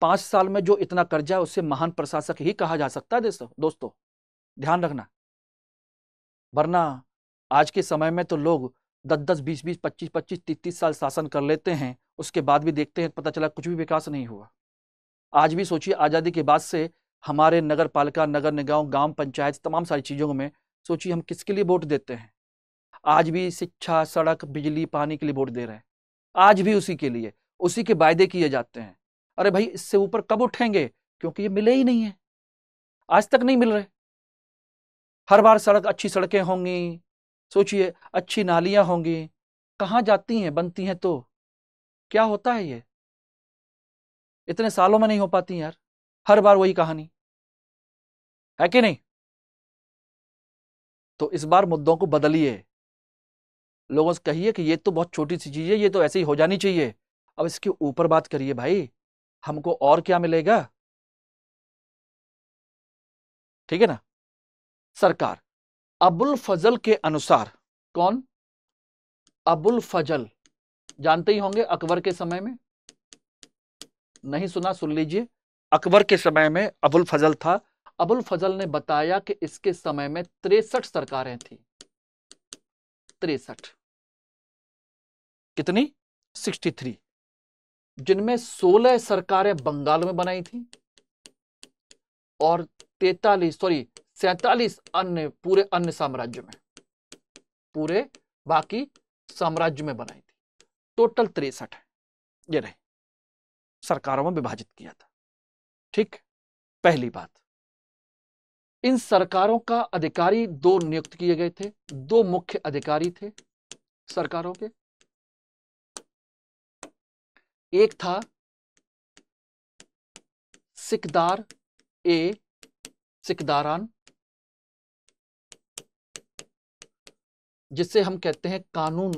पांच साल में जो इतना कर्जा है उससे महान प्रशासक ही कहा जा सकता है दोस्तों ध्यान रखना वरना आज के समय में तो लोग दस दस बीस बीस पच्चीस पच्चीस तीस तीस साल शासन कर लेते हैं उसके बाद भी देखते हैं पता चला कुछ भी विकास नहीं हुआ आज भी सोचिए आज़ादी के बाद से हमारे नगर पालिका नगर निगम गांव पंचायत तमाम सारी चीज़ों में सोचिए हम किसके लिए वोट देते हैं आज भी शिक्षा सड़क बिजली पानी के लिए वोट दे रहे हैं आज भी उसी के लिए उसी के वायदे किए जाते हैं अरे भाई इससे ऊपर कब उठेंगे क्योंकि ये मिले ही नहीं है आज तक नहीं मिल रहे हर बार सड़क अच्छी सड़कें होंगी सोचिए अच्छी नालियां होंगी कहाँ जाती हैं बनती हैं तो क्या होता है ये इतने सालों में नहीं हो पाती यार हर बार वही कहानी है कि नहीं तो इस बार मुद्दों को बदलिए लोगों से कहिए कि ये तो बहुत छोटी सी चीज़ है ये तो ऐसे ही हो जानी चाहिए अब इसके ऊपर बात करिए भाई हमको और क्या मिलेगा ठीक है ना सरकार अबुल फजल के अनुसार कौन अबुल फजल जानते ही होंगे अकबर के समय में नहीं सुना सुन लीजिए अकबर के समय में अबुल फजल था अबुल फजल ने बताया कि इसके समय में तिरसठ सरकारें थी तिरसठ कितनी सिक्सटी थ्री जिनमें 16 सरकारें बंगाल में बनाई थी और 43 सॉरी सैतालीस अन्य पूरे अन्य साम्राज्य में पूरे बाकी साम्राज्य में बनाई थी टोटल तिरसठ है ये रहे सरकारों में विभाजित किया था ठीक पहली बात इन सरकारों का अधिकारी दो नियुक्त किए गए थे दो मुख्य अधिकारी थे सरकारों के एक था सिकदार ए सिकदारान जिसे हम कहते हैं कानून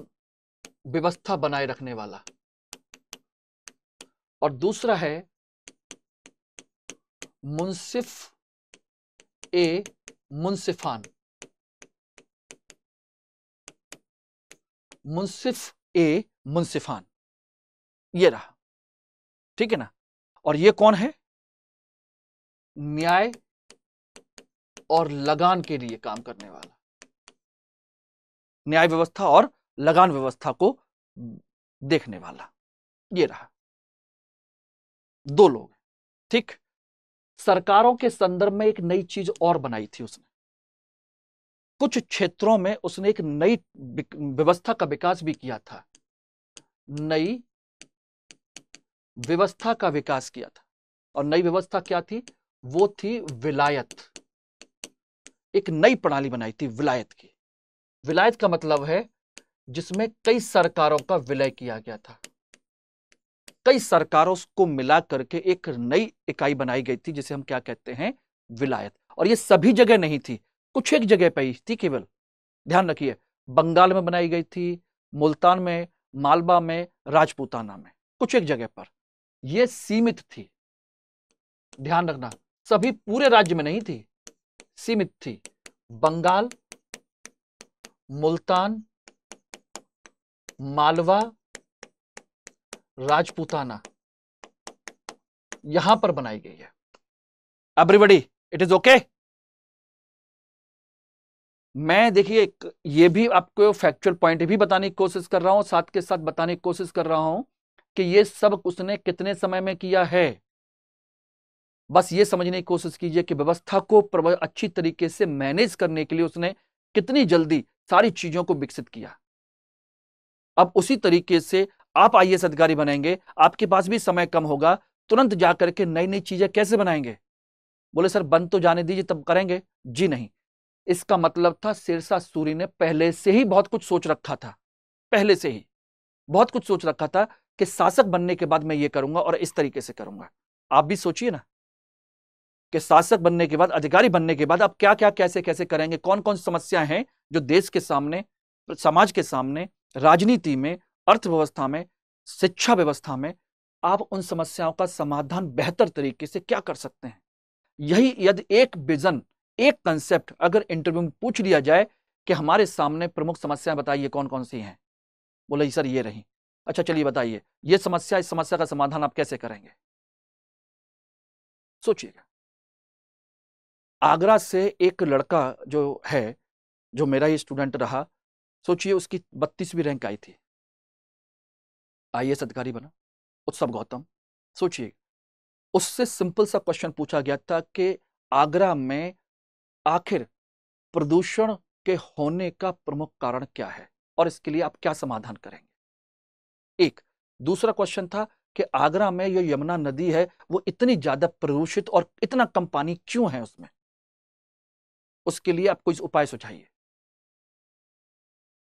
व्यवस्था बनाए रखने वाला और दूसरा है मुनसिफ ए मुनसिफान मुनसिफ ए मुनसिफान ये रहा ठीक है ना और ये कौन है न्याय और लगान के लिए काम करने वाला न्याय व्यवस्था और लगान व्यवस्था को देखने वाला ये रहा दो लोग ठीक सरकारों के संदर्भ में एक नई चीज और बनाई थी उसने कुछ क्षेत्रों में उसने एक नई व्यवस्था का विकास भी किया था नई व्यवस्था का विकास किया था और नई व्यवस्था क्या थी वो थी विलायत एक नई प्रणाली बनाई थी विलायत की विलायत का मतलब है जिसमें कई सरकारों का विलय किया गया था कई सरकारों को मिला करके एक नई इकाई बनाई गई थी जिसे हम क्या कहते हैं विलायत और ये सभी जगह नहीं थी कुछ एक जगह पर ही थी केवल ध्यान रखिए बंगाल में बनाई गई थी मुल्तान में मालवा में राजपूताना में कुछ एक जगह पर ये सीमित थी ध्यान रखना सभी पूरे राज्य में नहीं थी सीमित थी बंगाल मुल्तान मालवा राजपूताना यहां पर बनाई गई है एवरीबडी इट इज ओके मैं देखिए ये भी आपको फैक्चुअल पॉइंट भी बताने की कोशिश कर रहा हूं साथ के साथ बताने की कोशिश कर रहा हूं कि ये सब उसने कितने समय में किया है बस ये समझने की कोशिश कीजिए कि व्यवस्था को अच्छी तरीके से मैनेज करने के लिए उसने कितनी जल्दी सारी चीजों को विकसित किया अब उसी तरीके से आप आई अधिकारी बनेंगे आपके पास भी समय कम होगा तुरंत जाकर के नई नई चीजें कैसे बनाएंगे बोले सर बंद तो जाने दीजिए तब करेंगे जी नहीं इसका मतलब था सिरसा सूरी ने पहले से ही बहुत कुछ सोच रखा था पहले से ही बहुत कुछ सोच रखा था कि शासक बनने के बाद मैं ये करूंगा और इस तरीके से करूंगा आप भी सोचिए ना कि शासक बनने के बाद अधिकारी बनने के बाद आप क्या क्या कैसे कैसे करेंगे कौन कौन समस्याएं हैं जो देश के सामने समाज के सामने राजनीति में अर्थव्यवस्था में शिक्षा व्यवस्था में आप उन समस्याओं का समाधान बेहतर तरीके से क्या कर सकते हैं यही यदि एक विजन एक कंसेप्ट अगर इंटरव्यू में पूछ लिया जाए कि हमारे सामने प्रमुख समस्याएं बताइए कौन कौन सी हैं बोले सर ये रही अच्छा चलिए बताइए ये समस्या इस समस्या का समाधान आप कैसे करेंगे सोचिएगा आगरा से एक लड़का जो है जो मेरा ही स्टूडेंट रहा सोचिए उसकी बत्तीसवीं रैंक आई थी आई एस अधिकारी बना उत्सव गौतम सोचिए उससे सिंपल सा क्वेश्चन पूछा गया था कि आगरा में आखिर प्रदूषण के होने का प्रमुख कारण क्या है और इसके लिए आप क्या समाधान करेंगे एक दूसरा क्वेश्चन था कि आगरा में जो यमुना नदी है वो इतनी ज्यादा प्रदूषित और इतना कम पानी क्यों है उसमें उसके लिए आप कोई उपाय सुझाइए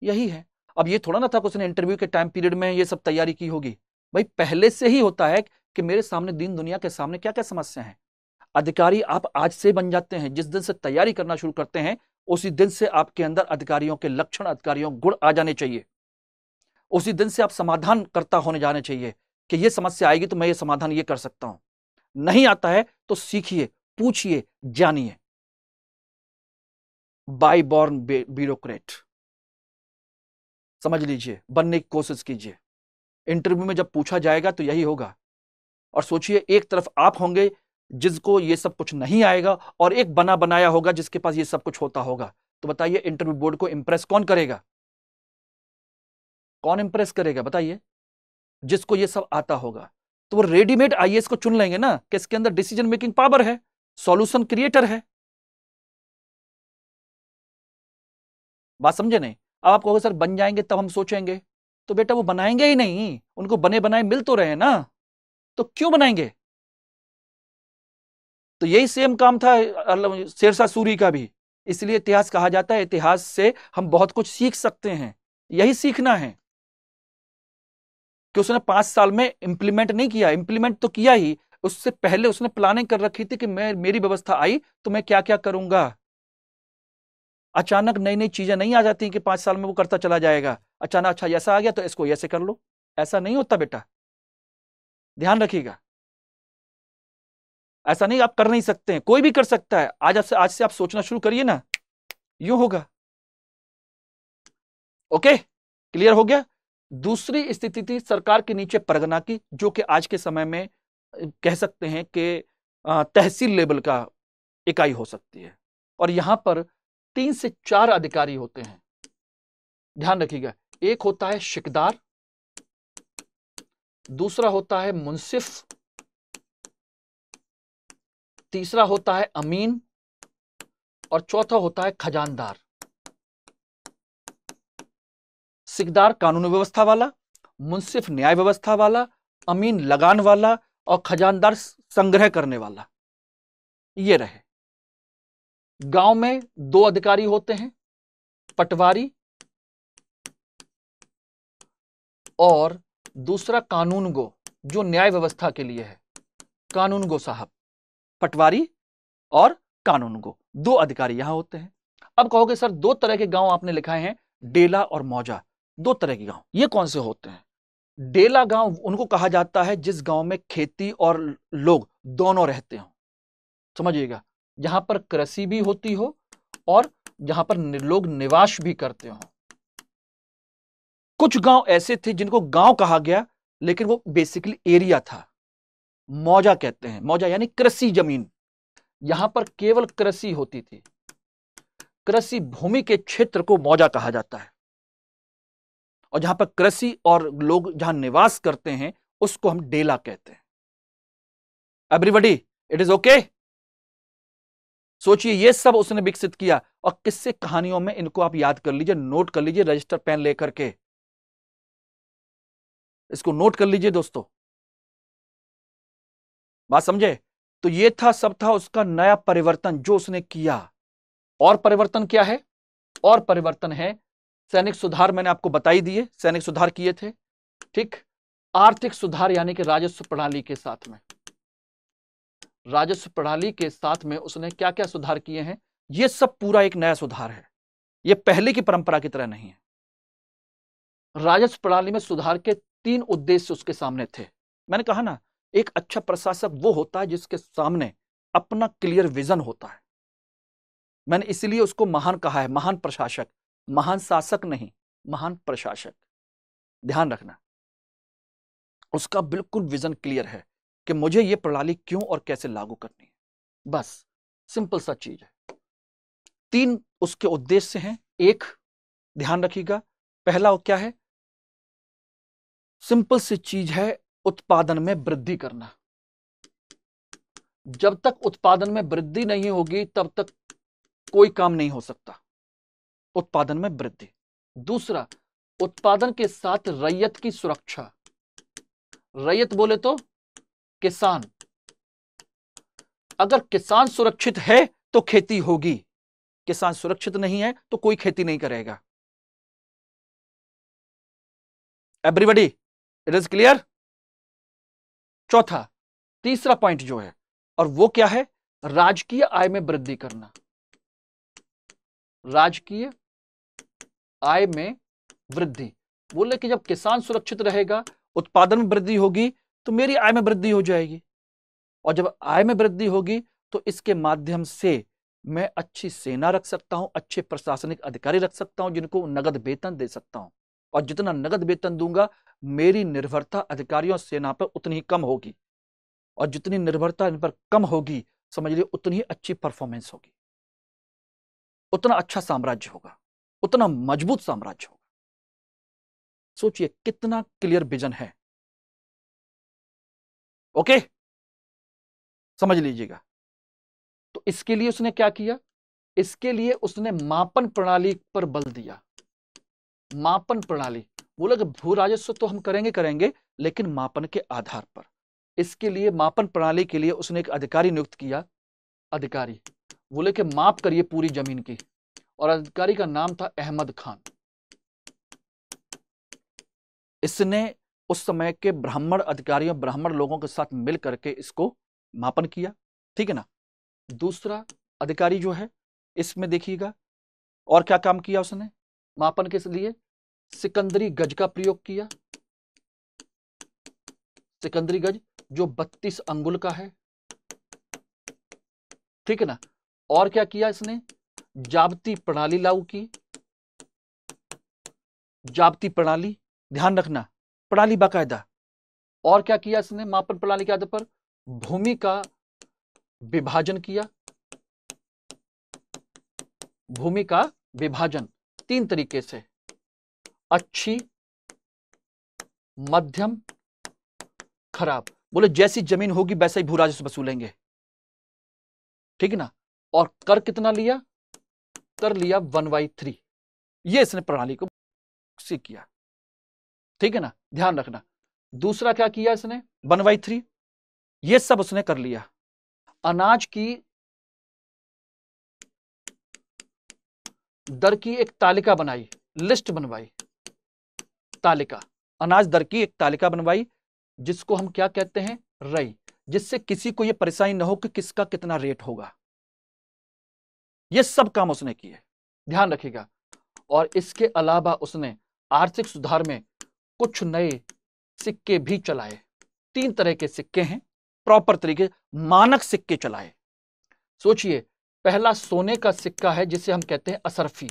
यही है अब ये थोड़ा ना था कि उसने इंटरव्यू के टाइम पीरियड में ये सब तैयारी की होगी भाई पहले से ही होता है कि मेरे सामने दीन दुनिया के सामने क्या क्या समस्या है अधिकारी आप आज से बन जाते हैं जिस दिन से तैयारी करना शुरू करते हैं उसी दिन से आपके अंदर अधिकारियों के लक्षण अधिकारियों गुण आ जाने चाहिए उसी दिन से आप समाधान करता होने जाने चाहिए कि ये समस्या आएगी तो मैं ये समाधान ये कर सकता हूं नहीं आता है तो सीखिए पूछिए जानिए बाई बॉर्न ब्यूरोक्रेट समझ लीजिए बनने की कोशिश कीजिए इंटरव्यू में जब पूछा जाएगा तो यही होगा और सोचिए एक तरफ आप होंगे जिसको ये सब कुछ नहीं आएगा और एक बना बनाया होगा जिसके पास ये सब कुछ होता होगा तो बताइए इंटरव्यू बोर्ड को इंप्रेस कौन करेगा कौन इंप्रेस करेगा बताइए जिसको ये सब आता होगा तो वो रेडीमेड आई को चुन लेंगे ना कि इसके अंदर डिसीजन मेकिंग पावर है सॉल्यूशन क्रिएटर है बात समझे नहीं अब आप कहोगे सर बन जाएंगे तब हम सोचेंगे तो बेटा वो बनाएंगे ही नहीं उनको बने बनाए मिल तो रहे ना तो क्यों बनाएंगे तो यही सेम काम था मतलब शेरशाह सूरी का भी इसलिए इतिहास कहा जाता है इतिहास से हम बहुत कुछ सीख सकते हैं यही सीखना है कि उसने पांच साल में इंप्लीमेंट नहीं किया इंप्लीमेंट तो किया ही उससे पहले उसने प्लानिंग कर रखी थी कि मैं मेरी व्यवस्था आई तो मैं क्या क्या करूंगा अचानक नई नई चीजें नहीं आ जाती कि पांच साल में वो करता चला जाएगा अचानक अच्छा ऐसा आ गया तो इसको ऐसे कर लो ऐसा नहीं होता बेटा ध्यान रखिएगा ऐसा नहीं आप कर नहीं सकते हैं कोई भी कर सकता है आज आपसे आज से आप सोचना शुरू करिए ना यू होगा ओके क्लियर हो गया दूसरी स्थिति थी सरकार के नीचे परगना की जो कि आज के समय में कह सकते हैं कि तहसील लेवल का इकाई हो सकती है और यहां पर तीन से चार अधिकारी होते हैं ध्यान रखिएगा एक होता है शिकदार दूसरा होता है मुंसिफ तीसरा होता है अमीन और चौथा होता है खजानदार सिकदार कानून व्यवस्था वाला मुंसिफ न्याय व्यवस्था वाला अमीन लगान वाला और खजानदार संग्रह करने वाला ये रहे गांव में दो अधिकारी होते हैं पटवारी और दूसरा कानून गो जो न्याय व्यवस्था के लिए है कानून गो साहब पटवारी और कानून गो दो अधिकारी यहां होते हैं अब कहोगे सर दो तरह के गांव आपने लिखाए हैं डेला और मौजा दो तरह के गांव ये कौन से होते हैं डेला गांव उनको कहा जाता है जिस गांव में खेती और लोग दोनों रहते हो समझिएगा जहां पर कृषि भी होती हो और जहां पर लोग निवास भी करते हो कुछ गांव ऐसे थे जिनको गांव कहा गया लेकिन वो बेसिकली एरिया था मौजा कहते हैं मौजा यानी कृषि जमीन यहां पर केवल कृषि होती थी कृषि भूमि के क्षेत्र को मौजा कहा जाता है और जहां पर कृषि और लोग जहां निवास करते हैं उसको हम डेला कहते हैं एवरीबडी इट इज ओके सोचिए ये सब उसने विकसित किया और किससे कहानियों में इनको आप याद कर लीजिए नोट कर लीजिए रजिस्टर पेन लेकर के इसको नोट कर लीजिए दोस्तों बात समझे तो ये था सब था उसका नया परिवर्तन जो उसने किया और परिवर्तन क्या है और परिवर्तन है सैनिक सुधार मैंने आपको बताई दिए सैनिक सुधार किए थे ठीक आर्थिक सुधार यानी कि राजस्व प्रणाली के साथ में राजस्व प्रणाली के साथ में उसने क्या क्या सुधार किए हैं यह सब पूरा एक नया सुधार है यह पहले की परंपरा की तरह नहीं है राजस्व प्रणाली में सुधार के तीन उद्देश्य उसके सामने थे मैंने कहा ना एक अच्छा प्रशासक वो होता है जिसके सामने अपना क्लियर विजन होता है मैंने इसलिए उसको महान कहा है महान प्रशासक महान शासक नहीं महान प्रशासक ध्यान रखना उसका बिल्कुल विजन क्लियर है कि मुझे यह प्रणाली क्यों और कैसे लागू करनी है बस सिंपल सा चीज है तीन उसके उद्देश्य हैं एक ध्यान रखिएगा पहला वो क्या है सिंपल सी चीज है उत्पादन में वृद्धि करना जब तक उत्पादन में वृद्धि नहीं होगी तब तक कोई काम नहीं हो सकता उत्पादन में वृद्धि दूसरा उत्पादन के साथ रैयत की सुरक्षा रैयत बोले तो किसान अगर किसान सुरक्षित है तो खेती होगी किसान सुरक्षित नहीं है तो कोई खेती नहीं करेगा एवरीबडी इट इज क्लियर चौथा तीसरा पॉइंट जो है और वो क्या है राजकीय आय में वृद्धि करना राजकीय आय में वृद्धि बोले कि जब किसान सुरक्षित रहेगा उत्पादन में वृद्धि होगी तो मेरी आय में वृद्धि हो जाएगी और जब आय में वृद्धि होगी तो इसके माध्यम से मैं अच्छी सेना रख सकता हूं अच्छे प्रशासनिक अधिकारी रख सकता हूं जिनको नगद वेतन दे सकता हूं और जितना नगद वेतन दूंगा मेरी निर्भरता अधिकारियों सेना पर उतनी ही कम होगी और जितनी निर्भरता इन पर कम होगी समझ लीजिए उतनी ही अच्छी परफॉर्मेंस होगी उतना अच्छा साम्राज्य होगा उतना मजबूत साम्राज्य होगा सोचिए कितना क्लियर विजन है ओके समझ लीजिएगा तो इसके लिए उसने क्या किया इसके लिए उसने मापन प्रणाली पर बल दिया मापन प्रणाली बोला कि भू राजस्व तो हम करेंगे करेंगे लेकिन मापन के आधार पर इसके लिए मापन प्रणाली के लिए उसने एक अधिकारी नियुक्त किया अधिकारी बोले कि माप करिए पूरी जमीन की और अधिकारी का नाम था अहमद खान इसने उस समय के ब्राह्मण अधिकारियों ब्राह्मण लोगों के साथ मिल करके इसको मापन किया ठीक है ना दूसरा अधिकारी जो है इसमें देखिएगा और क्या काम किया उसने मापन के लिए सिकंदरी गज का प्रयोग किया सिकंदरी गज जो बत्तीस अंगुल का है ठीक है ना और क्या किया इसने जाबती प्रणाली लागू की जाबती प्रणाली ध्यान रखना प्रणाली बाकायदा और क्या किया इसने मापन प्रणाली के आधार पर भूमि का विभाजन किया भूमि का विभाजन तीन तरीके से अच्छी मध्यम खराब बोले जैसी जमीन होगी वैसे ही भू राजस्व वसूलेंगे ठीक है ना और कर कितना लिया कर लिया वन बाई थ्री ये इसने प्रणाली को सीख किया ठीक है ना ध्यान रखना दूसरा क्या किया इसने वन बाई थ्री ये सब उसने कर लिया अनाज की दर की एक तालिका बनाई लिस्ट बनवाई तालिका अनाज दर की एक तालिका बनवाई जिसको हम क्या कहते हैं रई जिससे किसी को यह परेशानी ना हो कि किसका कितना रेट होगा ये सब काम उसने किए ध्यान रखिएगा और इसके अलावा उसने आर्थिक सुधार में कुछ नए सिक्के भी चलाए तीन तरह के सिक्के हैं प्रॉपर तरीके मानक सिक्के चलाए सोचिए पहला सोने का सिक्का है जिसे हम कहते हैं असरफी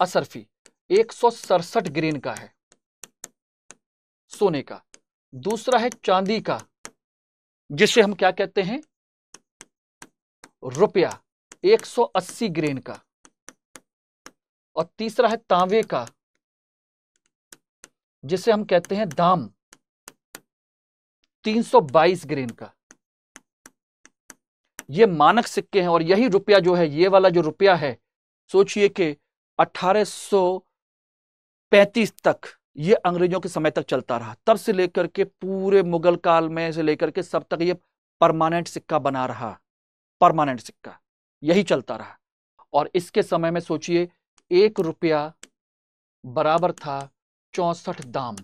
असरफी एक ग्रीन का है सोने का दूसरा है चांदी का जिसे हम क्या कहते हैं रुपया 180 ग्रेन का और तीसरा है तांबे का जिसे हम कहते हैं दाम 322 ग्रेन का ये मानक सिक्के हैं और यही रुपया जो है ये वाला जो रुपया है सोचिए कि 1835 तक ये अंग्रेजों के समय तक चलता रहा तब से लेकर के पूरे मुगल काल में से लेकर के सब तक ये परमानेंट सिक्का बना रहा परमानेंट सिक्का यही चलता रहा और इसके समय में सोचिए एक रुपया बराबर था चौसठ दाम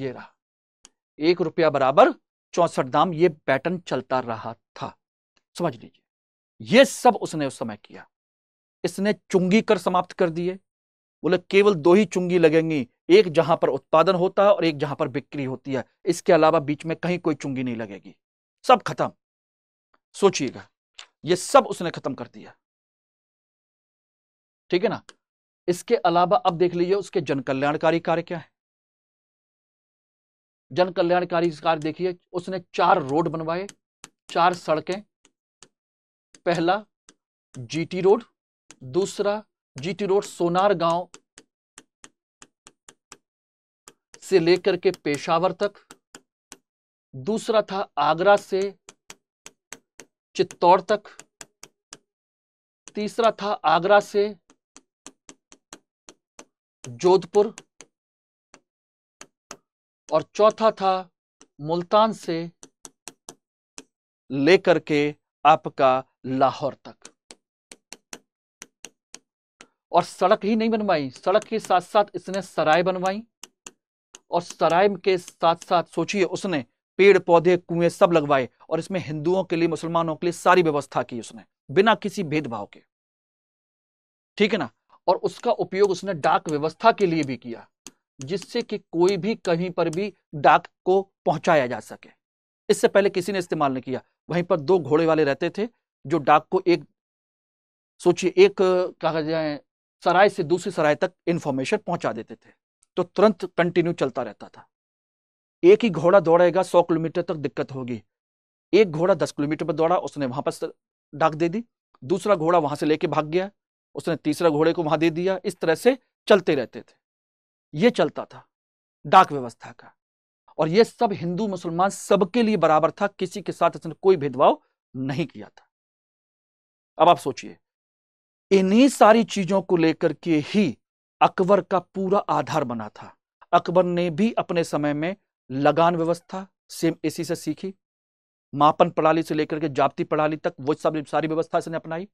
ये रहा एक रुपया बराबर चौसठ दाम ये पैटर्न चलता रहा था समझ लीजिए ये सब उसने उस समय किया इसने चुंगी कर समाप्त कर दिए बोले केवल दो ही चुंगी लगेंगी एक जहां पर उत्पादन होता है और एक जहां पर बिक्री होती है इसके अलावा बीच में कहीं कोई चुंगी नहीं लगेगी सब खत्म सोचिएगा ये सब उसने खत्म कर दिया ठीक है ना इसके अलावा अब देख लीजिए उसके जनकल्याणकारी कार्य क्या है जनकल्याणकारी कार्य देखिए उसने चार रोड बनवाए चार सड़कें पहला जीटी रोड दूसरा जीटी रोड सोनार गांव से लेकर के पेशावर तक दूसरा था आगरा से चित्तौड़ तक तीसरा था आगरा से जोधपुर और चौथा था मुल्तान से लेकर के आपका लाहौर तक और सड़क ही नहीं बनवाई सड़क के साथ साथ इसने सराय बनवाई और सराय के साथ साथ सोचिए उसने पेड़ पौधे कुएं सब लगवाए और इसमें हिंदुओं के लिए मुसलमानों के लिए सारी व्यवस्था की उसने बिना किसी भेदभाव के ठीक है ना और उसका उपयोग उसने डाक व्यवस्था के लिए भी किया जिससे कि कोई भी कहीं पर भी डाक को पहुंचाया जा सके इससे पहले किसी ने इस्तेमाल नहीं किया वहीं पर दो घोड़े वाले रहते थे जो डाक को एक सोचिए एक क्या जाए सराय से दूसरी सराय तक इंफॉर्मेशन पहुंचा देते थे तो तुरंत कंटिन्यू चलता रहता था एक ही घोड़ा दौड़ेगा सौ किलोमीटर तक दिक्कत होगी एक घोड़ा दस किलोमीटर पर दौड़ा उसने वहां पर डाक दे दी दूसरा घोड़ा वहां से लेके भाग गया उसने तीसरा घोड़े को वहां दे दिया इस तरह से चलते रहते थे ये चलता था डाक व्यवस्था का और ये सब हिंदू मुसलमान सबके लिए बराबर था किसी के साथ इसने कोई भेदभाव नहीं किया था अब आप सोचिए इन्हीं सारी चीजों को लेकर के ही अकबर का पूरा आधार बना था अकबर ने भी अपने समय में लगान व्यवस्था सेम इसी से सीखी मापन प्रणाली से लेकर के जाप्ती प्रणाली तक वो सब सारी व्यवस्था इसने अपनाई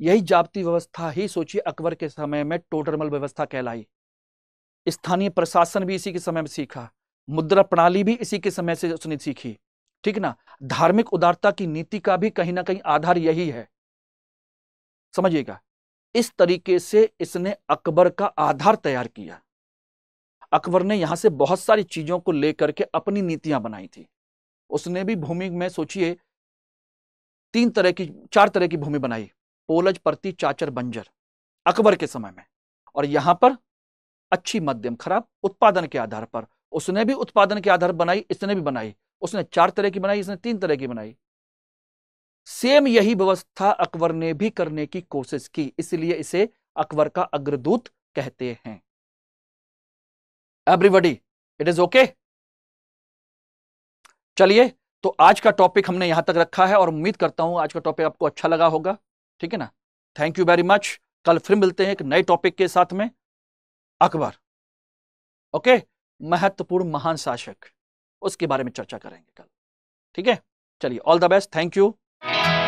यही जाप्ती व्यवस्था ही सोचिए अकबर के समय में टोडरमल व्यवस्था कहलाई स्थानीय प्रशासन भी इसी के समय में सीखा मुद्रा प्रणाली भी इसी के समय से उसने सीखी ठीक ना धार्मिक उदारता की नीति का भी कहीं ना कहीं आधार यही है समझिएगा इस तरीके से इसने अकबर का आधार तैयार किया अकबर ने यहाँ से बहुत सारी चीज़ों को लेकर के अपनी नीतियां बनाई थी उसने भी भूमि में सोचिए तीन तरह की चार तरह की भूमि बनाई पोलज परती चाचर बंजर अकबर के समय में और यहाँ पर अच्छी मध्यम खराब उत्पादन के आधार पर उसने भी उत्पादन के आधार बनाई इसने भी बनाई उसने चार तरह की बनाई इसने तीन तरह की बनाई सेम यही व्यवस्था अकबर ने भी करने की कोशिश की इसलिए इसे अकबर का अग्रदूत कहते हैं एवरीबडी इट इज ओके चलिए तो आज का टॉपिक हमने यहां तक रखा है और उम्मीद करता हूं आज का टॉपिक आपको अच्छा लगा होगा ठीक है ना थैंक यू वेरी मच कल फिर मिलते हैं एक नए टॉपिक के साथ में अकबर ओके महत्वपूर्ण महान शासक उसके बारे में चर्चा करेंगे कल ठीक है चलिए all the best thank you